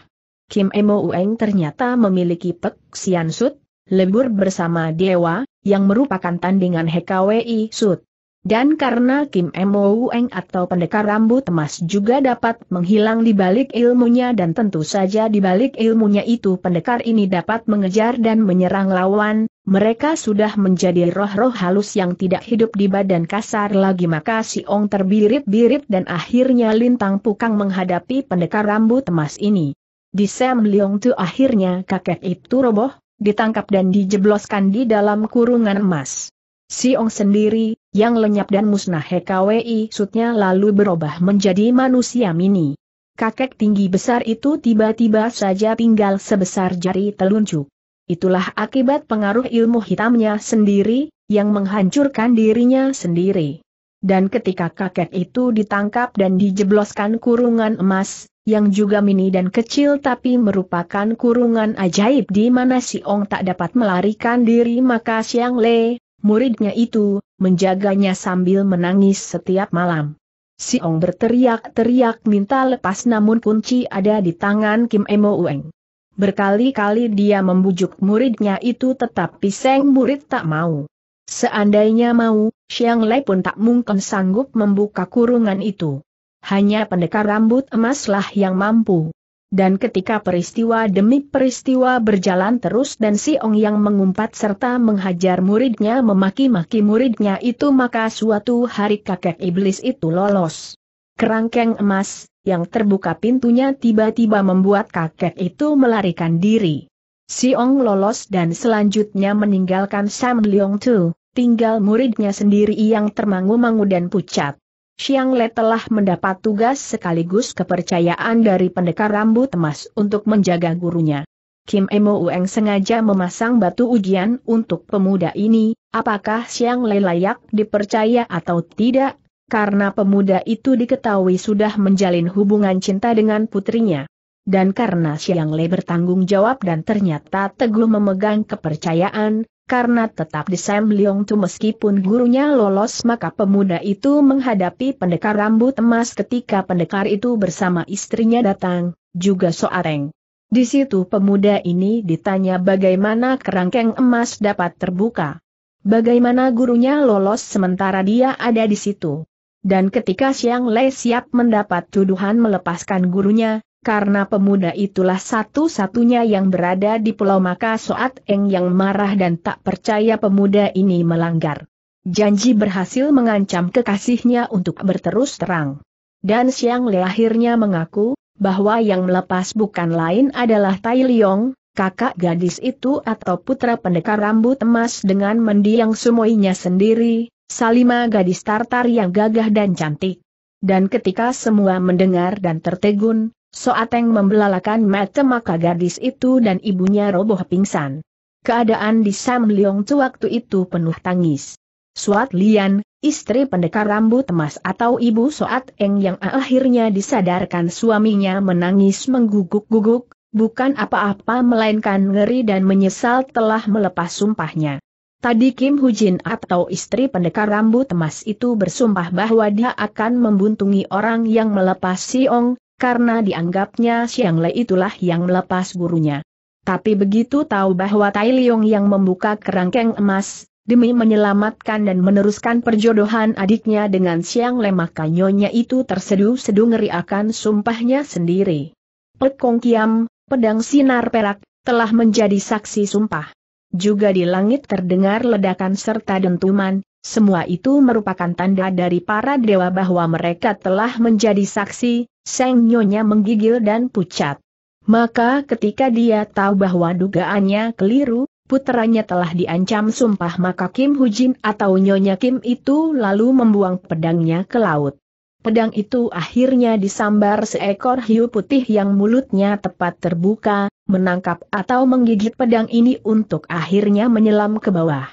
Kim Emo Ueng ternyata memiliki Pek Sian Sut, lembur bersama Dewa, yang merupakan tandingan HKWI Sud. Dan karena Kim Mo Ueng atau pendekar rambut emas juga dapat menghilang di balik ilmunya dan tentu saja di balik ilmunya itu pendekar ini dapat mengejar dan menyerang lawan, mereka sudah menjadi roh-roh halus yang tidak hidup di badan kasar lagi maka si Ong terbirit-birit dan akhirnya lintang pukang menghadapi pendekar rambut emas ini. Di Sam Leong Tu akhirnya kakek itu roboh, ditangkap dan dijebloskan di dalam kurungan emas. Siong sendiri, yang lenyap dan musnah HKWI sutnya lalu berubah menjadi manusia mini. Kakek tinggi besar itu tiba-tiba saja tinggal sebesar jari telunjuk. Itulah akibat pengaruh ilmu hitamnya sendiri, yang menghancurkan dirinya sendiri. Dan ketika kakek itu ditangkap dan dijebloskan kurungan emas, yang juga mini dan kecil tapi merupakan kurungan ajaib di mana si Ong tak dapat melarikan diri maka Siang Le, muridnya itu, menjaganya sambil menangis setiap malam. Si Ong berteriak-teriak minta lepas namun kunci ada di tangan Kim Emo Ueng. Berkali-kali dia membujuk muridnya itu tetapi Seng murid tak mau. Seandainya mau, Siang Le pun tak mungkin sanggup membuka kurungan itu hanya pendekar rambut emaslah yang mampu. Dan ketika peristiwa demi peristiwa berjalan terus dan si Ong yang mengumpat serta menghajar muridnya memaki-maki muridnya itu maka suatu hari kakek iblis itu lolos. Kerangkeng emas, yang terbuka pintunya tiba-tiba membuat kakek itu melarikan diri. Si Ong lolos dan selanjutnya meninggalkan Sam Leong Tu, tinggal muridnya sendiri yang termangu-mangu dan pucat. Xiang Le telah mendapat tugas sekaligus kepercayaan dari pendekar rambut emas untuk menjaga gurunya. Kim Emo Ueng sengaja memasang batu ujian untuk pemuda ini, apakah Xiang Le layak dipercaya atau tidak, karena pemuda itu diketahui sudah menjalin hubungan cinta dengan putrinya. Dan karena Xiang Le bertanggung jawab dan ternyata teguh memegang kepercayaan, karena tetap di Sam Leong Tu meskipun gurunya lolos maka pemuda itu menghadapi pendekar rambut emas ketika pendekar itu bersama istrinya datang, juga Soareng. Di situ pemuda ini ditanya bagaimana kerangkeng emas dapat terbuka. Bagaimana gurunya lolos sementara dia ada di situ. Dan ketika Siang Le siap mendapat tuduhan melepaskan gurunya, karena pemuda itulah satu-satunya yang berada di pulau maka Soat Eng yang marah dan tak percaya pemuda ini melanggar. Janji berhasil mengancam kekasihnya untuk berterus terang. Dan Siang Le akhirnya mengaku, bahwa yang melepas bukan lain adalah Tai Liong, kakak gadis itu atau putra pendekar rambut emas dengan mendiang sumoinya sendiri, Salima gadis Tartar yang gagah dan cantik. Dan ketika semua mendengar dan tertegun, Soateng membelalakan mata maka gadis itu dan ibunya roboh pingsan. Keadaan di Sam Leong waktu itu penuh tangis. Suat Lian, istri pendekar rambut emas atau ibu Soat Eng yang akhirnya disadarkan suaminya menangis mengguguk-guguk, bukan apa-apa melainkan ngeri dan menyesal telah melepas sumpahnya. Tadi Kim Hujin atau istri pendekar rambut emas itu bersumpah bahwa dia akan membuntungi orang yang melepas Siong, karena dianggapnya Xiang Le itulah yang melepas gurunya. Tapi begitu tahu bahwa Tai Liong yang membuka kerangkeng emas, demi menyelamatkan dan meneruskan perjodohan adiknya dengan Siang Le maka nyonya itu terseduh sedu ngeri akan sumpahnya sendiri. Pekong Kiam, pedang sinar perak, telah menjadi saksi sumpah. Juga di langit terdengar ledakan serta dentuman, semua itu merupakan tanda dari para dewa bahwa mereka telah menjadi saksi, Seng Nyonya menggigil dan pucat. Maka ketika dia tahu bahwa dugaannya keliru, putranya telah diancam sumpah maka Kim Hujin atau Nyonya Kim itu lalu membuang pedangnya ke laut. Pedang itu akhirnya disambar seekor hiu putih yang mulutnya tepat terbuka, menangkap atau menggigit pedang ini untuk akhirnya menyelam ke bawah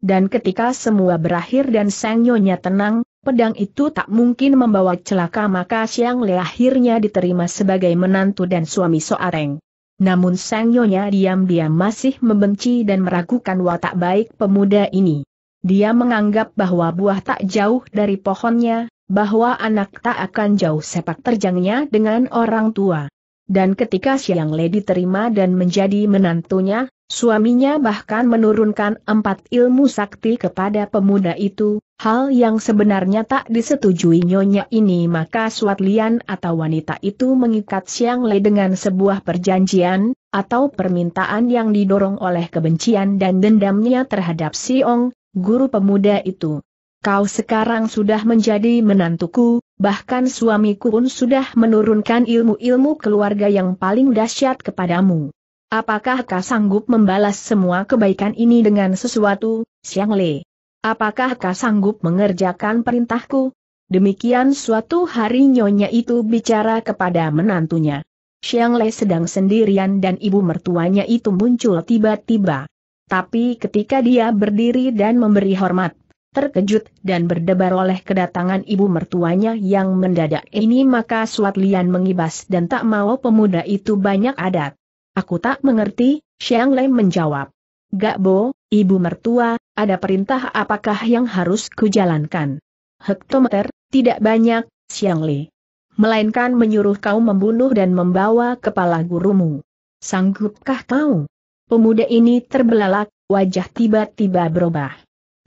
dan ketika semua berakhir dan sang nyonya tenang, pedang itu tak mungkin membawa celaka maka Siang Le akhirnya diterima sebagai menantu dan suami Soareng. Namun sang nyonya diam-diam masih membenci dan meragukan watak baik pemuda ini. Dia menganggap bahwa buah tak jauh dari pohonnya, bahwa anak tak akan jauh sepak terjangnya dengan orang tua. Dan ketika Siang Le diterima dan menjadi menantunya, Suaminya bahkan menurunkan empat ilmu sakti kepada pemuda itu, hal yang sebenarnya tak disetujui nyonya ini maka Suatlian atau wanita itu mengikat Siang Le dengan sebuah perjanjian, atau permintaan yang didorong oleh kebencian dan dendamnya terhadap Siong, guru pemuda itu. Kau sekarang sudah menjadi menantuku, bahkan suamiku pun sudah menurunkan ilmu-ilmu keluarga yang paling dahsyat kepadamu. Apakah kau sanggup membalas semua kebaikan ini dengan sesuatu, Xiang Le? Apakah kau sanggup mengerjakan perintahku? Demikian suatu hari nyonya itu bicara kepada menantunya. Xiang Le sedang sendirian dan ibu mertuanya itu muncul tiba-tiba. Tapi ketika dia berdiri dan memberi hormat, terkejut dan berdebar oleh kedatangan ibu mertuanya yang mendadak ini maka Suat Lian mengibas dan tak mau pemuda itu banyak adat. Aku tak mengerti, Xiang Lei menjawab. Gak Bo, ibu mertua, ada perintah apakah yang harus kujalankan? Hektometer, tidak banyak, Xiang Lei. Melainkan menyuruh kau membunuh dan membawa kepala gurumu. Sanggupkah kau? Pemuda ini terbelalak, wajah tiba-tiba berubah.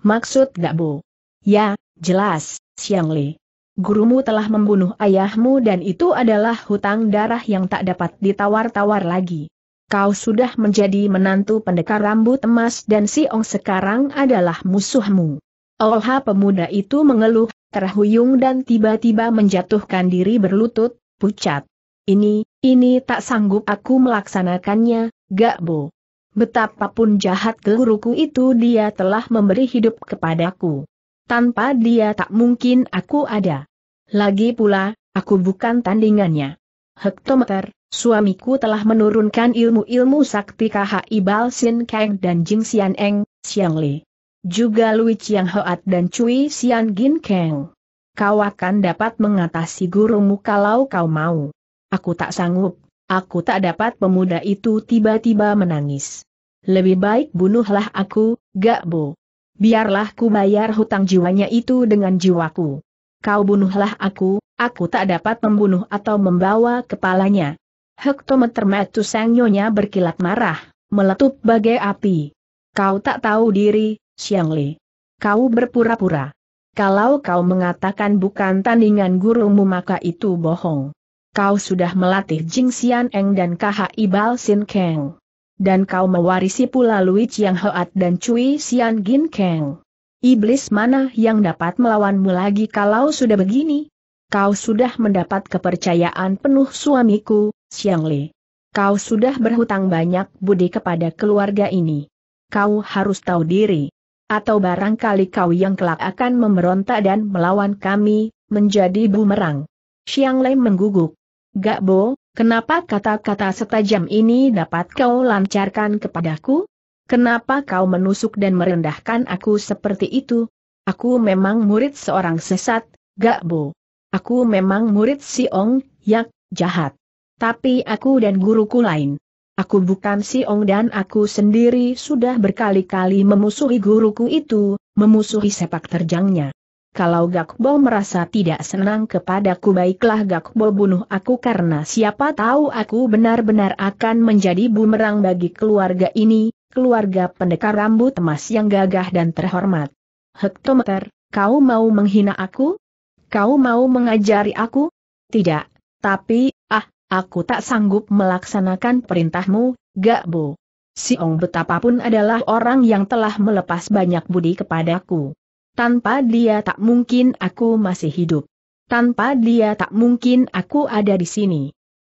Maksud gak Bo? Ya, jelas, Xiang Lei. Gurumu telah membunuh ayahmu dan itu adalah hutang darah yang tak dapat ditawar-tawar lagi kau sudah menjadi menantu pendekar rambut emas dan Si Ong sekarang adalah musuhmu. Olha pemuda itu mengeluh, terhuyung dan tiba-tiba menjatuhkan diri berlutut, pucat. Ini, ini tak sanggup aku melaksanakannya, gak bo. Betapapun jahat guruku itu dia telah memberi hidup kepadaku. Tanpa dia tak mungkin aku ada. Lagi pula, aku bukan tandingannya. Hektometer, Suamiku telah menurunkan ilmu-ilmu sakti KHI Ibal Sin Kang dan Jing Xian Eng, Xiang Li. Juga Lui Chiang Hoat dan Cui Xian Gin Kang. Kau akan dapat mengatasi gurumu kalau kau mau. Aku tak sanggup, aku tak dapat pemuda itu tiba-tiba menangis. Lebih baik bunuhlah aku, gak bo. Biarlah ku bayar hutang jiwanya itu dengan jiwaku. Kau bunuhlah aku, aku tak dapat membunuh atau membawa kepalanya. Hektometer metu sang berkilat marah, meletup bagai api. Kau tak tahu diri, Xiang Li. Kau berpura-pura. Kalau kau mengatakan bukan tandingan gurumu maka itu bohong. Kau sudah melatih Jing Xian Eng dan KHI Bal Sin Kang. Dan kau mewarisi pula Lui Chiang Hoat dan Cui Xian Gin Kang. Iblis mana yang dapat melawanmu lagi kalau sudah begini? Kau sudah mendapat kepercayaan penuh suamiku, Xiang Li. Kau sudah berhutang banyak budi kepada keluarga ini. Kau harus tahu diri. Atau barangkali kau yang kelak akan memberontak dan melawan kami, menjadi bumerang. Xiang Lei mengguguk. Gak bo, kenapa kata-kata setajam ini dapat kau lancarkan kepadaku? Kenapa kau menusuk dan merendahkan aku seperti itu? Aku memang murid seorang sesat, Gak Bo. Aku memang murid si Ong, Yak, jahat. Tapi aku dan guruku lain. Aku bukan si Ong dan aku sendiri sudah berkali-kali memusuhi guruku itu, memusuhi sepak terjangnya. Kalau Gakbo merasa tidak senang kepadaku baiklah Gakbo bunuh aku karena siapa tahu aku benar-benar akan menjadi bumerang bagi keluarga ini, keluarga pendekar rambut emas yang gagah dan terhormat. Hektometer, kau mau menghina aku? Kau mau mengajari aku? Tidak, tapi, ah, aku tak sanggup melaksanakan perintahmu, gak Si Siong betapapun adalah orang yang telah melepas banyak budi kepadaku. Tanpa dia tak mungkin aku masih hidup. Tanpa dia tak mungkin aku ada di sini.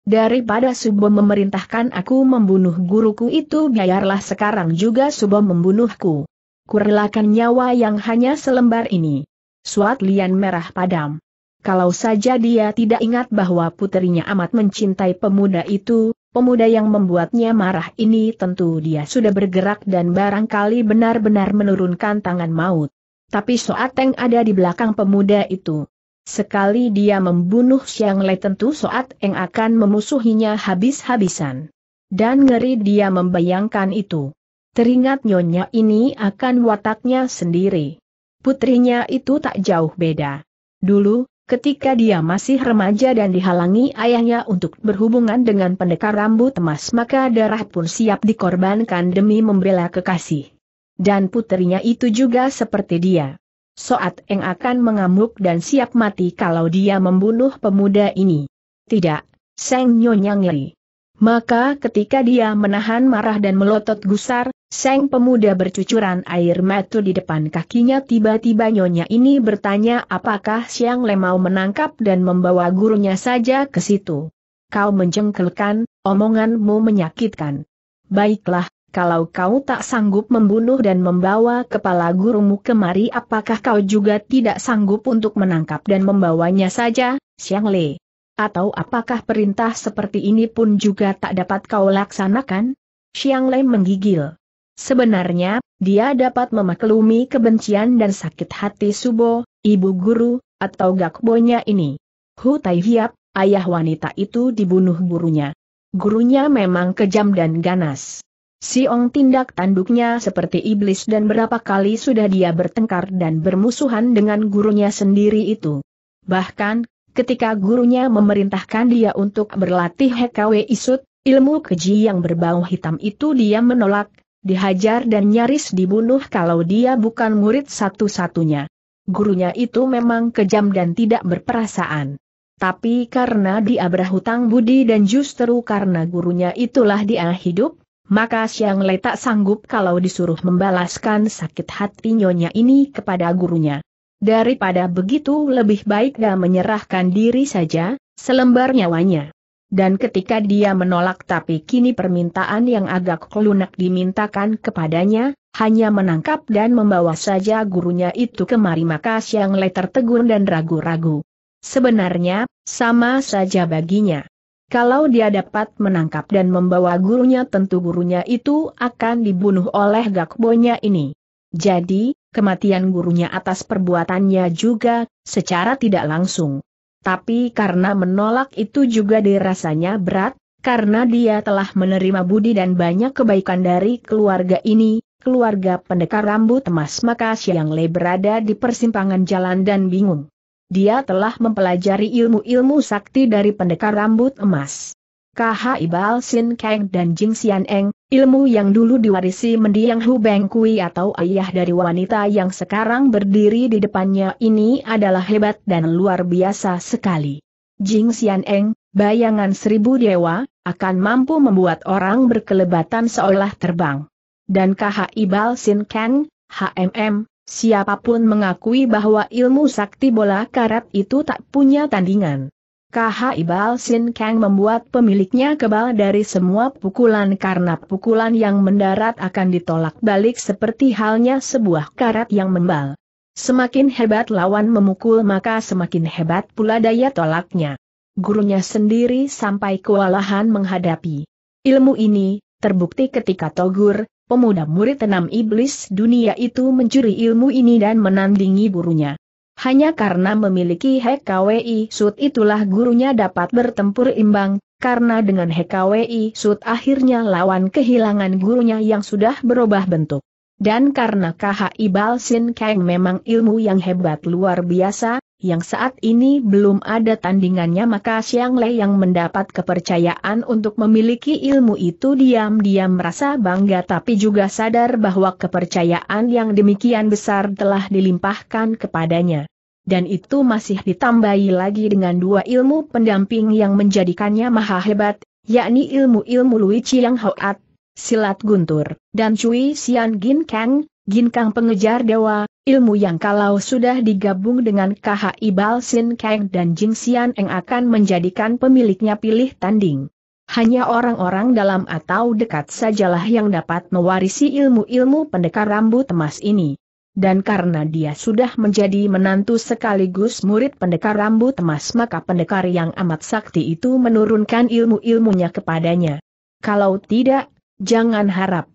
Daripada Subo memerintahkan aku membunuh guruku itu biarlah sekarang juga Subo membunuhku. Kurelakan nyawa yang hanya selembar ini. Suat lian merah padam. Kalau saja dia tidak ingat bahwa putrinya amat mencintai pemuda itu, pemuda yang membuatnya marah ini tentu dia sudah bergerak dan barangkali benar-benar menurunkan tangan maut. Tapi Soateng ada di belakang pemuda itu. Sekali dia membunuh Xiang Lei tentu Soateng Eng akan memusuhinya habis-habisan. Dan ngeri dia membayangkan itu. Teringat nyonya ini akan wataknya sendiri. Putrinya itu tak jauh beda. Dulu, Ketika dia masih remaja dan dihalangi ayahnya untuk berhubungan dengan pendekar rambut emas maka darah pun siap dikorbankan demi membela kekasih. Dan putrinya itu juga seperti dia. Soat Eng akan mengamuk dan siap mati kalau dia membunuh pemuda ini. Tidak, Seng Nyonya ngeri. Maka ketika dia menahan marah dan melotot gusar, Seng pemuda bercucuran air mata di depan kakinya tiba-tiba nyonya ini bertanya apakah Siang Le mau menangkap dan membawa gurunya saja ke situ. Kau menjengkelkan, omonganmu menyakitkan. Baiklah, kalau kau tak sanggup membunuh dan membawa kepala gurumu kemari apakah kau juga tidak sanggup untuk menangkap dan membawanya saja, Siang Le? Atau apakah perintah seperti ini pun juga tak dapat kau laksanakan? Siang Le menggigil. Sebenarnya, dia dapat memaklumi kebencian dan sakit hati Subo, ibu guru, atau gakbonya ini. Hu Tai Hiap, ayah wanita itu dibunuh gurunya. Gurunya memang kejam dan ganas. Si Ong tindak tanduknya seperti iblis dan berapa kali sudah dia bertengkar dan bermusuhan dengan gurunya sendiri itu. Bahkan, ketika gurunya memerintahkan dia untuk berlatih HKW Isut, ilmu keji yang berbau hitam itu dia menolak, dihajar dan nyaris dibunuh kalau dia bukan murid satu-satunya. Gurunya itu memang kejam dan tidak berperasaan. Tapi karena dia berhutang budi dan justru karena gurunya itulah dia hidup, maka Siang Le tak sanggup kalau disuruh membalaskan sakit hati nyonya ini kepada gurunya. Daripada begitu lebih baik dia menyerahkan diri saja, selembar nyawanya dan ketika dia menolak tapi kini permintaan yang agak kelunak dimintakan kepadanya, hanya menangkap dan membawa saja gurunya itu kemari maka Siang Le tertegun dan ragu-ragu. Sebenarnya, sama saja baginya. Kalau dia dapat menangkap dan membawa gurunya tentu gurunya itu akan dibunuh oleh gakbonya ini. Jadi, kematian gurunya atas perbuatannya juga, secara tidak langsung tapi karena menolak itu juga dirasanya berat, karena dia telah menerima budi dan banyak kebaikan dari keluarga ini, keluarga pendekar rambut emas maka Siang Le berada di persimpangan jalan dan bingung. Dia telah mempelajari ilmu-ilmu sakti dari pendekar rambut emas. KH Ibal Sin Kang dan Jing Xian Eng, Ilmu yang dulu diwarisi mendiang Hu Beng Kui atau ayah dari wanita yang sekarang berdiri di depannya ini adalah hebat dan luar biasa sekali. Jing Xian Eng, bayangan seribu dewa, akan mampu membuat orang berkelebatan seolah terbang. Dan KHI Bal Sin Kang, HMM, siapapun mengakui bahwa ilmu sakti bola karat itu tak punya tandingan. Kaha Ibal Sin Kang membuat pemiliknya kebal dari semua pukulan karena pukulan yang mendarat akan ditolak balik seperti halnya sebuah karat yang membal. Semakin hebat lawan memukul maka semakin hebat pula daya tolaknya. Gurunya sendiri sampai kewalahan menghadapi. Ilmu ini, terbukti ketika Togur, pemuda murid enam iblis dunia itu mencuri ilmu ini dan menandingi gurunya. Hanya karena memiliki HKWI Sud itulah gurunya dapat bertempur imbang, karena dengan HKWI Sud akhirnya lawan kehilangan gurunya yang sudah berubah bentuk. Dan karena KHI Balsin Kang memang ilmu yang hebat luar biasa, yang saat ini belum ada tandingannya maka Siang Lei yang mendapat kepercayaan untuk memiliki ilmu itu diam-diam merasa bangga tapi juga sadar bahwa kepercayaan yang demikian besar telah dilimpahkan kepadanya. Dan itu masih ditambahi lagi dengan dua ilmu pendamping yang menjadikannya maha hebat, yakni ilmu-ilmu Lui Chiang Hoat, Silat Guntur, dan Cui Xian Gin Kang, Ginkang pengejar dewa, ilmu yang kalau sudah digabung dengan KHI Sin Kang dan Jing Xian Eng akan menjadikan pemiliknya pilih tanding. Hanya orang-orang dalam atau dekat sajalah yang dapat mewarisi ilmu-ilmu pendekar rambut emas ini. Dan karena dia sudah menjadi menantu sekaligus murid pendekar rambut emas maka pendekar yang amat sakti itu menurunkan ilmu-ilmunya kepadanya. Kalau tidak, jangan harap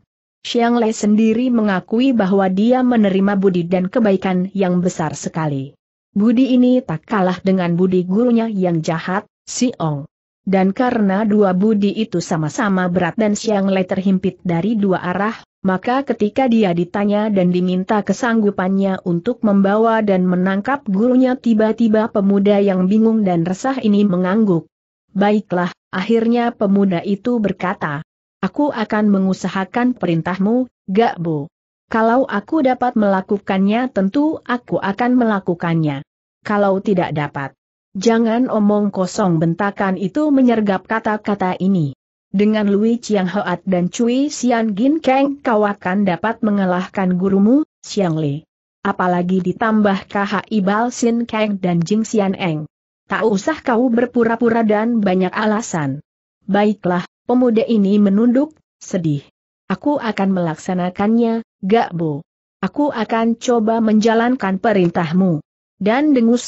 Xiang Lei sendiri mengakui bahwa dia menerima budi dan kebaikan yang besar sekali. Budi ini tak kalah dengan budi gurunya yang jahat, Si Ong. Dan karena dua budi itu sama-sama berat dan Xiang Lei terhimpit dari dua arah, maka ketika dia ditanya dan diminta kesanggupannya untuk membawa dan menangkap gurunya tiba-tiba pemuda yang bingung dan resah ini mengangguk. Baiklah, akhirnya pemuda itu berkata, Aku akan mengusahakan perintahmu, gak bu. Kalau aku dapat melakukannya tentu aku akan melakukannya. Kalau tidak dapat. Jangan omong kosong bentakan itu menyergap kata-kata ini. Dengan Lui Chiang Hoat dan Cui Xian Gin Kang kau akan dapat mengalahkan gurumu, Xiang Li. Apalagi ditambah KHI Ibal Sin Kang dan Jing Xian Eng. Tak usah kau berpura-pura dan banyak alasan. Baiklah, pemuda ini menunduk, sedih. Aku akan melaksanakannya, gak bo. Aku akan coba menjalankan perintahmu. Dan dengus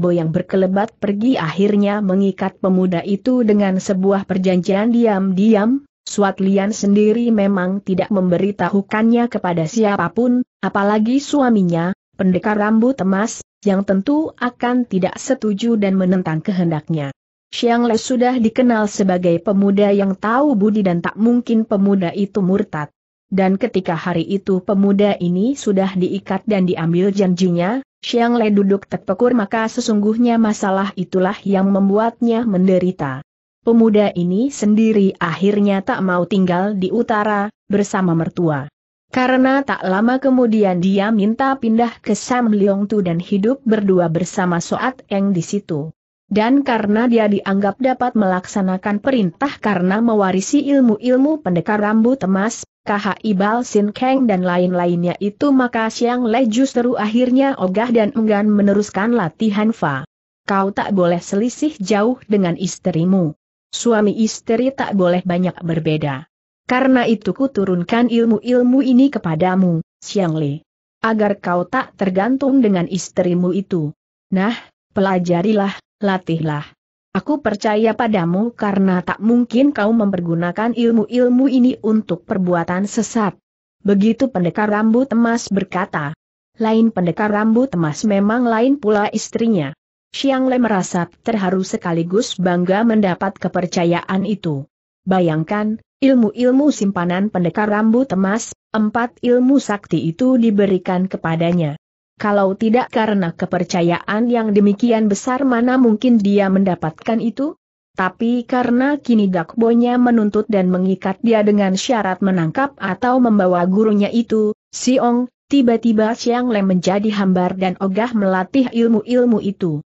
bo yang berkelebat pergi akhirnya mengikat pemuda itu dengan sebuah perjanjian diam-diam, Suat Lian sendiri memang tidak memberitahukannya kepada siapapun, apalagi suaminya, pendekar rambut emas, yang tentu akan tidak setuju dan menentang kehendaknya. Xiang Le sudah dikenal sebagai pemuda yang tahu budi dan tak mungkin pemuda itu murtad. Dan ketika hari itu pemuda ini sudah diikat dan diambil janjinya, Xiang Le duduk terpekur maka sesungguhnya masalah itulah yang membuatnya menderita. Pemuda ini sendiri akhirnya tak mau tinggal di utara, bersama mertua. Karena tak lama kemudian dia minta pindah ke Sam Leong Tu dan hidup berdua bersama Soat Eng di situ. Dan karena dia dianggap dapat melaksanakan perintah karena mewarisi ilmu-ilmu pendekar rambut emas, KH Ibal Sin Kang dan lain-lainnya itu maka Siang Le justru akhirnya ogah dan enggan meneruskan latihan Fa. Kau tak boleh selisih jauh dengan istrimu. Suami istri tak boleh banyak berbeda. Karena itu ku turunkan ilmu-ilmu ini kepadamu, Siang Le. Agar kau tak tergantung dengan istrimu itu. Nah, pelajarilah, latihlah. Aku percaya padamu karena tak mungkin kau mempergunakan ilmu-ilmu ini untuk perbuatan sesat. Begitu pendekar rambut emas berkata. Lain pendekar rambut emas memang lain pula istrinya. Xiang Le merasa terharu sekaligus bangga mendapat kepercayaan itu. Bayangkan, ilmu-ilmu simpanan pendekar rambut emas, empat ilmu sakti itu diberikan kepadanya. Kalau tidak karena kepercayaan yang demikian besar mana mungkin dia mendapatkan itu? Tapi karena kini Dakbonya menuntut dan mengikat dia dengan syarat menangkap atau membawa gurunya itu, Siong, tiba-tiba Siang Le menjadi hambar dan ogah melatih ilmu-ilmu itu.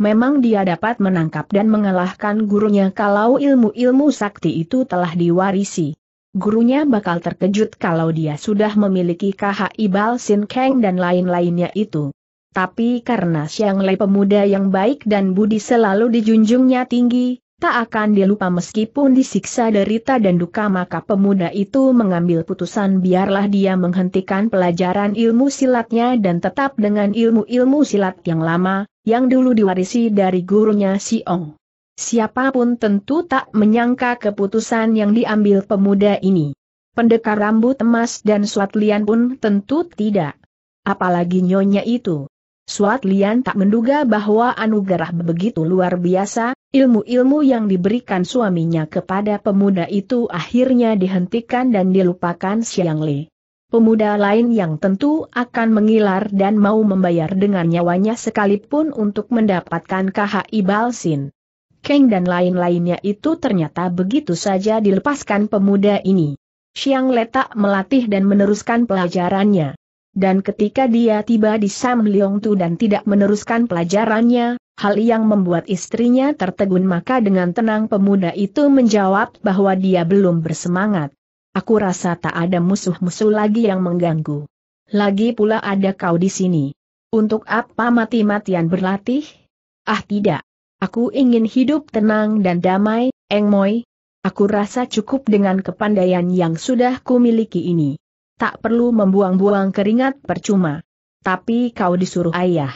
Memang dia dapat menangkap dan mengalahkan gurunya kalau ilmu-ilmu sakti itu telah diwarisi gurunya bakal terkejut kalau dia sudah memiliki KHI ibal Sin Kang dan lain-lainnya itu. Tapi karena siang Lei pemuda yang baik dan budi selalu dijunjungnya tinggi, tak akan dilupa meskipun disiksa derita dan duka maka pemuda itu mengambil putusan biarlah dia menghentikan pelajaran ilmu silatnya dan tetap dengan ilmu-ilmu silat yang lama, yang dulu diwarisi dari gurunya si ong. Siapapun tentu tak menyangka keputusan yang diambil pemuda ini. Pendekar rambut emas dan Swatlian pun tentu tidak. Apalagi nyonya itu. Swatlian tak menduga bahwa anugerah begitu luar biasa, ilmu-ilmu yang diberikan suaminya kepada pemuda itu akhirnya dihentikan dan dilupakan Siang Li. Pemuda lain yang tentu akan mengilar dan mau membayar dengan nyawanya sekalipun untuk mendapatkan KHI Balsin. Keng dan lain-lainnya itu ternyata begitu saja dilepaskan pemuda ini. Siang letak melatih dan meneruskan pelajarannya. Dan ketika dia tiba di Sam Leong Tu dan tidak meneruskan pelajarannya, hal yang membuat istrinya tertegun maka dengan tenang pemuda itu menjawab bahwa dia belum bersemangat. Aku rasa tak ada musuh-musuh lagi yang mengganggu. Lagi pula ada kau di sini. Untuk apa mati-matian berlatih? Ah tidak. Aku ingin hidup tenang dan damai, Eng Moi. Aku rasa cukup dengan kepandaian yang sudah kumiliki ini. Tak perlu membuang-buang keringat percuma. Tapi kau disuruh ayah.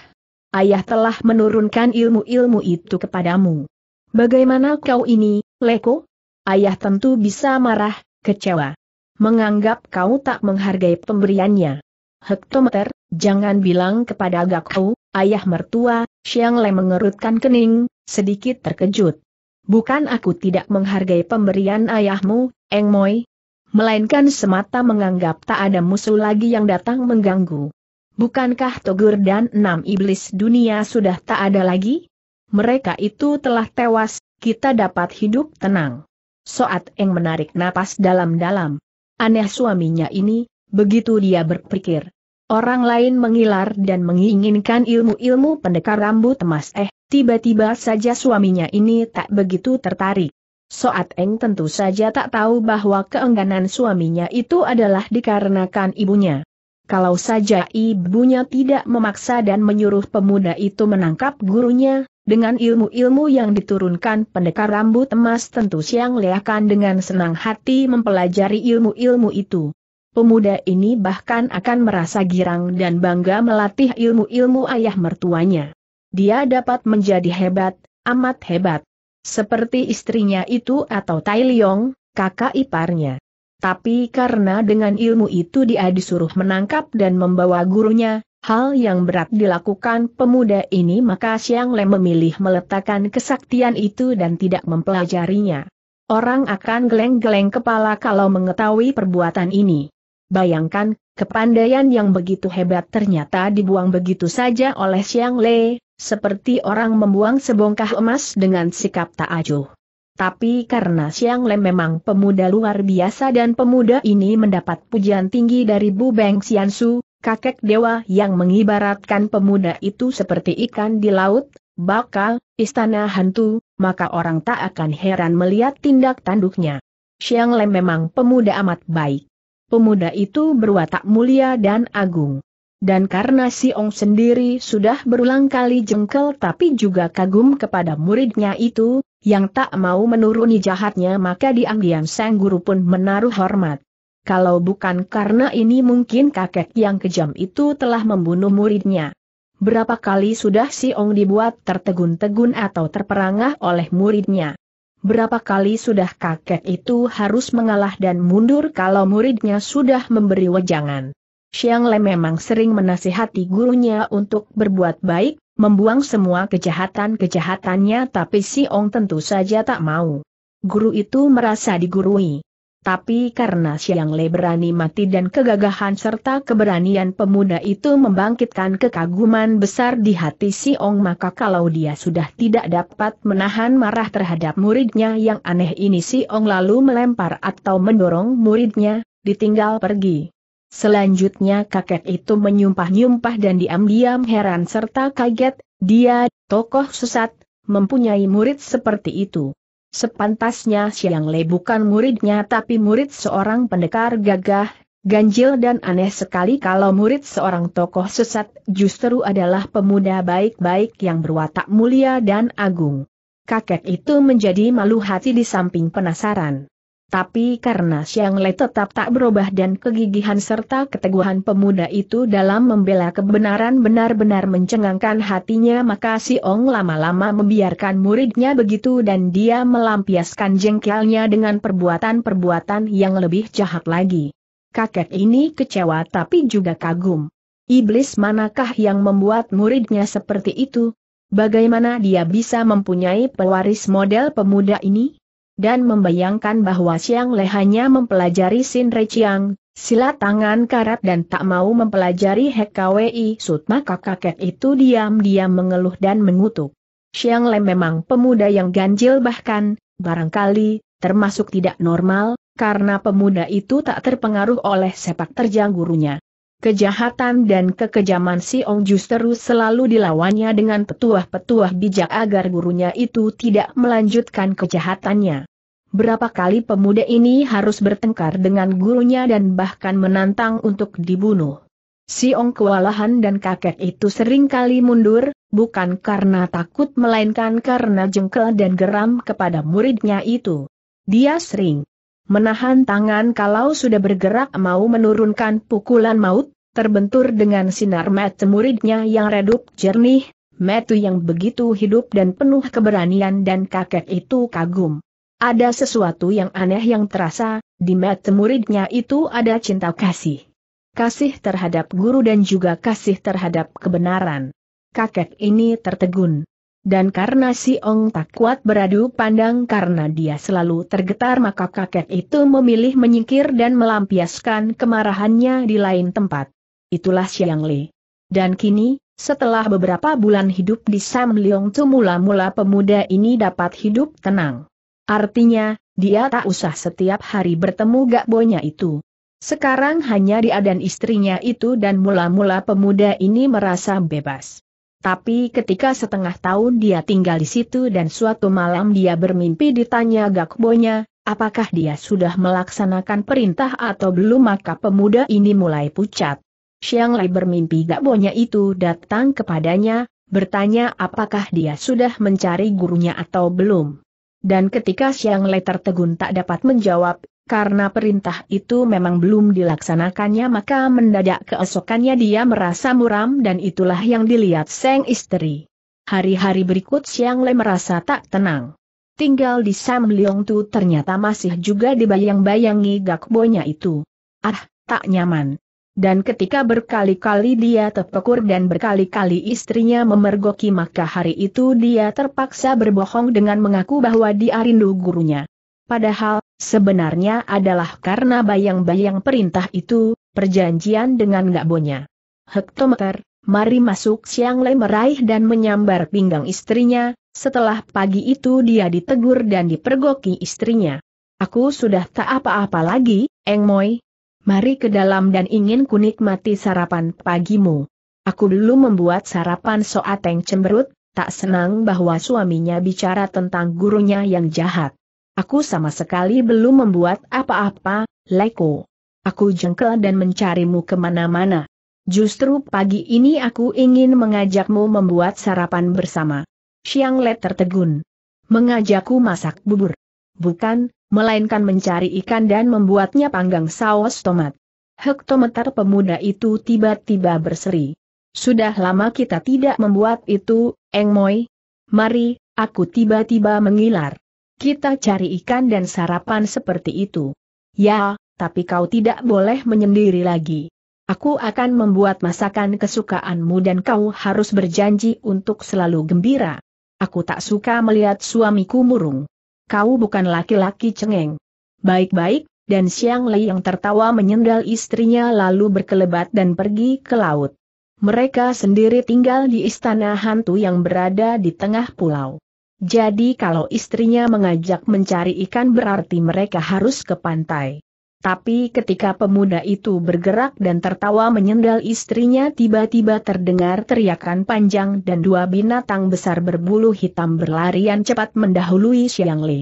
Ayah telah menurunkan ilmu-ilmu itu kepadamu. Bagaimana kau ini, Leko? Ayah tentu bisa marah, kecewa. Menganggap kau tak menghargai pemberiannya. Hektometer, jangan bilang kepada agak ayah mertua, Xiang Le mengerutkan kening, sedikit terkejut. Bukan aku tidak menghargai pemberian ayahmu, Eng Moi, melainkan semata menganggap tak ada musuh lagi yang datang mengganggu. Bukankah Togur dan enam iblis dunia sudah tak ada lagi? Mereka itu telah tewas, kita dapat hidup tenang. Soat Eng menarik napas dalam-dalam. Aneh suaminya ini, begitu dia berpikir. Orang lain mengilar dan menginginkan ilmu-ilmu pendekar rambut emas eh. Tiba-tiba saja suaminya ini tak begitu tertarik. Soat Eng tentu saja tak tahu bahwa keengganan suaminya itu adalah dikarenakan ibunya. Kalau saja ibunya tidak memaksa dan menyuruh pemuda itu menangkap gurunya, dengan ilmu-ilmu yang diturunkan pendekar rambut emas tentu Siang Leakan dengan senang hati mempelajari ilmu-ilmu itu. Pemuda ini bahkan akan merasa girang dan bangga melatih ilmu-ilmu ayah mertuanya. Dia dapat menjadi hebat, amat hebat. Seperti istrinya itu atau Tai Liong, kakak iparnya. Tapi karena dengan ilmu itu dia disuruh menangkap dan membawa gurunya, hal yang berat dilakukan pemuda ini maka Siang Le memilih meletakkan kesaktian itu dan tidak mempelajarinya. Orang akan geleng-geleng kepala kalau mengetahui perbuatan ini. Bayangkan, kepandaian yang begitu hebat ternyata dibuang begitu saja oleh Siang Le, seperti orang membuang sebongkah emas dengan sikap tak acuh. Tapi karena Siang Lem memang pemuda luar biasa dan pemuda ini mendapat pujian tinggi dari Bu Beng Xiansu, kakek dewa yang mengibaratkan pemuda itu seperti ikan di laut, bakal, istana hantu, maka orang tak akan heran melihat tindak tanduknya. Siang Lem memang pemuda amat baik. Pemuda itu berwatak mulia dan agung. Dan karena si Ong sendiri sudah berulang kali jengkel tapi juga kagum kepada muridnya itu, yang tak mau menuruni jahatnya maka diam-diam sang guru pun menaruh hormat. Kalau bukan karena ini mungkin kakek yang kejam itu telah membunuh muridnya. Berapa kali sudah si Ong dibuat tertegun-tegun atau terperangah oleh muridnya. Berapa kali sudah kakek itu harus mengalah dan mundur kalau muridnya sudah memberi wejangan. Xiang Le memang sering menasihati gurunya untuk berbuat baik, membuang semua kejahatan-kejahatannya tapi Si Ong tentu saja tak mau. Guru itu merasa digurui. Tapi karena Xiang Le berani mati dan kegagahan serta keberanian pemuda itu membangkitkan kekaguman besar di hati Si Ong maka kalau dia sudah tidak dapat menahan marah terhadap muridnya yang aneh ini Si Ong lalu melempar atau mendorong muridnya, ditinggal pergi. Selanjutnya kakek itu menyumpah-nyumpah dan diam-diam heran serta kaget, dia, tokoh sesat, mempunyai murid seperti itu. Sepantasnya Siang Le bukan muridnya tapi murid seorang pendekar gagah, ganjil dan aneh sekali kalau murid seorang tokoh sesat justru adalah pemuda baik-baik yang berwatak mulia dan agung. Kakek itu menjadi malu hati di samping penasaran. Tapi karena Xiang Le tetap tak berubah dan kegigihan serta keteguhan pemuda itu dalam membela kebenaran benar-benar mencengangkan hatinya maka si Ong lama-lama membiarkan muridnya begitu dan dia melampiaskan jengkelnya dengan perbuatan-perbuatan yang lebih jahat lagi. Kakek ini kecewa tapi juga kagum. Iblis manakah yang membuat muridnya seperti itu? Bagaimana dia bisa mempunyai pewaris model pemuda ini? dan membayangkan bahwa Siang Le hanya mempelajari Sin Re Chiang, silat tangan karat dan tak mau mempelajari HKWI Sut maka kakek itu diam-diam mengeluh dan mengutuk. Siang Le memang pemuda yang ganjil bahkan, barangkali, termasuk tidak normal, karena pemuda itu tak terpengaruh oleh sepak terjang gurunya. Kejahatan dan kekejaman Si Ong justru selalu dilawannya dengan petuah-petuah bijak agar gurunya itu tidak melanjutkan kejahatannya. Berapa kali pemuda ini harus bertengkar dengan gurunya dan bahkan menantang untuk dibunuh. Si Ong kewalahan dan kakek itu seringkali mundur, bukan karena takut melainkan karena jengkel dan geram kepada muridnya itu. Dia sering menahan tangan kalau sudah bergerak mau menurunkan pukulan maut, terbentur dengan sinar mata muridnya yang redup jernih, metu yang begitu hidup dan penuh keberanian dan kakek itu kagum. Ada sesuatu yang aneh yang terasa, di mata muridnya itu ada cinta kasih. Kasih terhadap guru dan juga kasih terhadap kebenaran. Kakek ini tertegun. Dan karena si Ong tak kuat beradu pandang karena dia selalu tergetar maka kakek itu memilih menyingkir dan melampiaskan kemarahannya di lain tempat. Itulah Xiang Li. Dan kini, setelah beberapa bulan hidup di Sam Leong Tu mula-mula pemuda ini dapat hidup tenang. Artinya, dia tak usah setiap hari bertemu gak bonya itu. Sekarang hanya dia dan istrinya itu dan mula-mula pemuda ini merasa bebas. Tapi ketika setengah tahun dia tinggal di situ dan suatu malam dia bermimpi ditanya Gakbonya, apakah dia sudah melaksanakan perintah atau belum maka pemuda ini mulai pucat. Siang Lai bermimpi Gakbonya itu datang kepadanya, bertanya apakah dia sudah mencari gurunya atau belum. Dan ketika Siang Lai tertegun tak dapat menjawab, karena perintah itu memang belum dilaksanakannya maka mendadak keesokannya dia merasa muram dan itulah yang dilihat sang istri. Hari-hari berikut Siang Le merasa tak tenang. Tinggal di Sam Leong Tu ternyata masih juga dibayang-bayangi gakbonya itu. Ah, tak nyaman. Dan ketika berkali-kali dia terpekur dan berkali-kali istrinya memergoki maka hari itu dia terpaksa berbohong dengan mengaku bahwa dia rindu gurunya. Padahal, Sebenarnya adalah karena bayang-bayang perintah itu, perjanjian dengan gak Gabonya. Hektometer, mari masuk siang Le meraih dan menyambar pinggang istrinya, setelah pagi itu dia ditegur dan dipergoki istrinya. Aku sudah tak apa-apa lagi, Eng Moi. Mari ke dalam dan ingin kunikmati sarapan pagimu. Aku dulu membuat sarapan soateng cemberut, tak senang bahwa suaminya bicara tentang gurunya yang jahat. Aku sama sekali belum membuat apa-apa, Leko. Aku jengkel dan mencarimu kemana-mana. Justru pagi ini aku ingin mengajakmu membuat sarapan bersama. Siang Le tertegun. Mengajakku masak bubur. Bukan, melainkan mencari ikan dan membuatnya panggang saus tomat. Hektometer pemuda itu tiba-tiba berseri. Sudah lama kita tidak membuat itu, Eng Moi. Mari, aku tiba-tiba mengilar. Kita cari ikan dan sarapan seperti itu. Ya, tapi kau tidak boleh menyendiri lagi. Aku akan membuat masakan kesukaanmu dan kau harus berjanji untuk selalu gembira. Aku tak suka melihat suamiku murung. Kau bukan laki-laki cengeng. Baik-baik, dan Siang Lei yang tertawa menyendal istrinya lalu berkelebat dan pergi ke laut. Mereka sendiri tinggal di istana hantu yang berada di tengah pulau. Jadi kalau istrinya mengajak mencari ikan berarti mereka harus ke pantai. Tapi ketika pemuda itu bergerak dan tertawa menyendal istrinya tiba-tiba terdengar teriakan panjang dan dua binatang besar berbulu hitam berlarian cepat mendahului Xiang Le.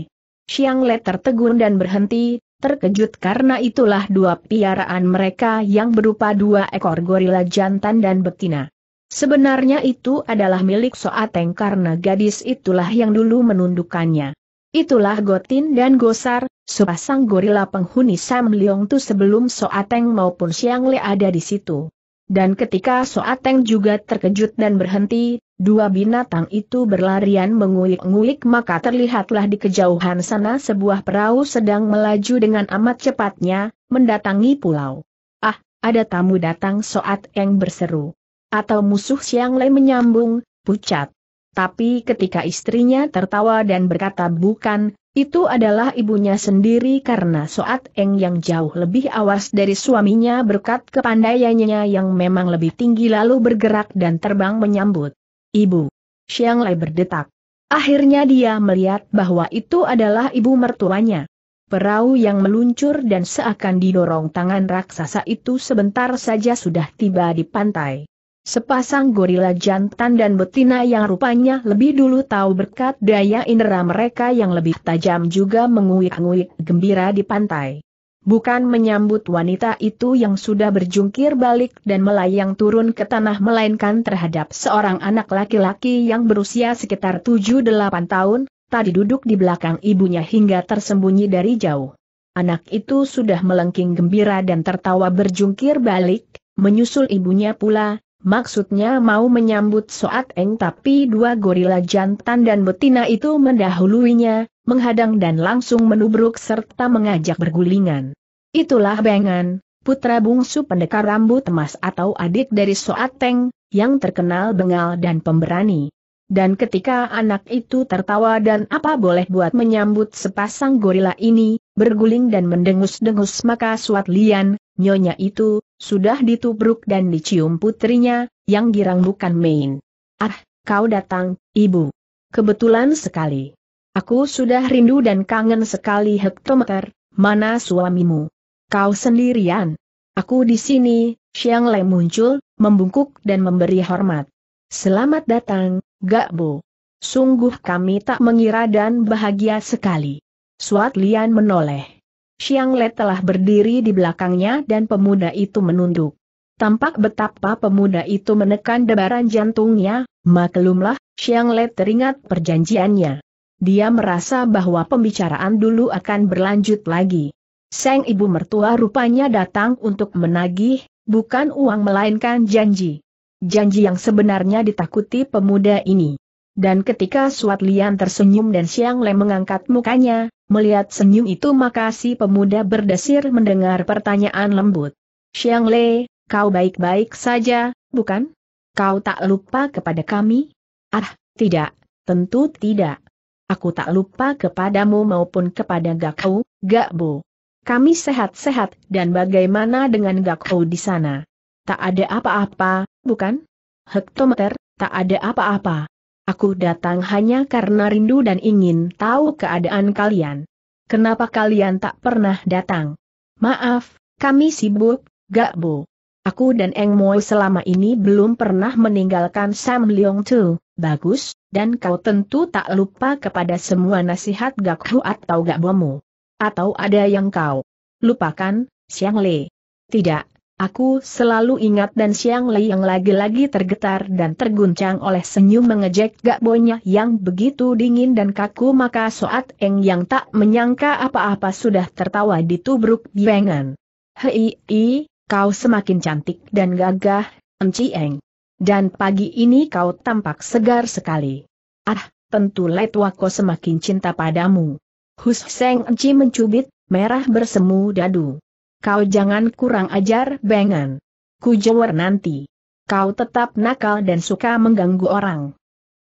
Xiang Le tertegun dan berhenti, terkejut karena itulah dua piaraan mereka yang berupa dua ekor gorila jantan dan betina. Sebenarnya itu adalah milik Soateng karena gadis itulah yang dulu menundukkannya. Itulah Gotin dan Gosar, sepasang gorila penghuni Sam Leong Tu sebelum Soateng maupun Siang Le ada di situ. Dan ketika Soateng juga terkejut dan berhenti, dua binatang itu berlarian menguik-nguik maka terlihatlah di kejauhan sana sebuah perahu sedang melaju dengan amat cepatnya, mendatangi pulau. Ah, ada tamu datang Soateng berseru atau musuh Siang Le menyambung, pucat. Tapi ketika istrinya tertawa dan berkata bukan, itu adalah ibunya sendiri karena Soat Eng yang jauh lebih awas dari suaminya berkat kepandaiannya yang memang lebih tinggi lalu bergerak dan terbang menyambut. Ibu. Siang Lei berdetak. Akhirnya dia melihat bahwa itu adalah ibu mertuanya. Perahu yang meluncur dan seakan didorong tangan raksasa itu sebentar saja sudah tiba di pantai. Sepasang gorila jantan dan betina yang rupanya lebih dulu tahu berkat daya indera mereka yang lebih tajam juga menguik-nguik gembira di pantai. Bukan menyambut wanita itu yang sudah berjungkir balik dan melayang turun ke tanah melainkan terhadap seorang anak laki-laki yang berusia sekitar 7-8 tahun, tadi duduk di belakang ibunya hingga tersembunyi dari jauh. Anak itu sudah melengking gembira dan tertawa berjungkir balik, menyusul ibunya pula, Maksudnya mau menyambut Soat Eng tapi dua gorila jantan dan betina itu mendahuluinya, menghadang dan langsung menubruk serta mengajak bergulingan. Itulah Bengan, putra bungsu pendekar rambut emas atau adik dari Soat Eng, yang terkenal bengal dan pemberani. Dan ketika anak itu tertawa dan apa boleh buat menyambut sepasang gorila ini, berguling dan mendengus-dengus maka suat lian, nyonya itu, sudah ditubruk dan dicium putrinya, yang girang bukan main. Ah, kau datang, ibu. Kebetulan sekali. Aku sudah rindu dan kangen sekali hektometer, mana suamimu? Kau sendirian. Aku di sini, Xiang Lei muncul, membungkuk dan memberi hormat. Selamat datang, Gak, Bu. Sungguh kami tak mengira dan bahagia sekali. Suat Lian menoleh. Xiang Le telah berdiri di belakangnya dan pemuda itu menunduk. Tampak betapa pemuda itu menekan debaran jantungnya, maklumlah, Xiang Le teringat perjanjiannya. Dia merasa bahwa pembicaraan dulu akan berlanjut lagi. Seng ibu mertua rupanya datang untuk menagih, bukan uang melainkan janji. Janji yang sebenarnya ditakuti pemuda ini. Dan ketika Suat Lian tersenyum dan Siang Le mengangkat mukanya, melihat senyum itu maka si pemuda berdesir mendengar pertanyaan lembut. Siang Le, kau baik-baik saja, bukan? Kau tak lupa kepada kami? Ah, tidak, tentu tidak. Aku tak lupa kepadamu maupun kepada Gakau, Gakbo. Kami sehat-sehat dan bagaimana dengan Gakau di sana? Tak ada apa-apa, bukan? Hektometer, tak ada apa-apa. Aku datang hanya karena rindu dan ingin tahu keadaan kalian. Kenapa kalian tak pernah datang? Maaf, kami sibuk, gak bu. Aku dan Eng Moi selama ini belum pernah meninggalkan Sam Leong Tu, bagus, dan kau tentu tak lupa kepada semua nasihat Gak Hu atau Gak Bomu. Atau ada yang kau lupakan, Siang Le. Tidak, Aku selalu ingat dan Siang Lei yang lagi-lagi tergetar dan terguncang oleh senyum mengejek gak bonya yang begitu dingin dan kaku maka Soat Eng yang tak menyangka apa-apa sudah tertawa di tubruk Biangan. Hei, i, kau semakin cantik dan gagah, Enci Eng. Dan pagi ini kau tampak segar sekali. Ah, tentu wako semakin cinta padamu. Hus Seng Enci mencubit, merah bersemu dadu kau jangan kurang ajar bengan. Kujawar nanti. Kau tetap nakal dan suka mengganggu orang.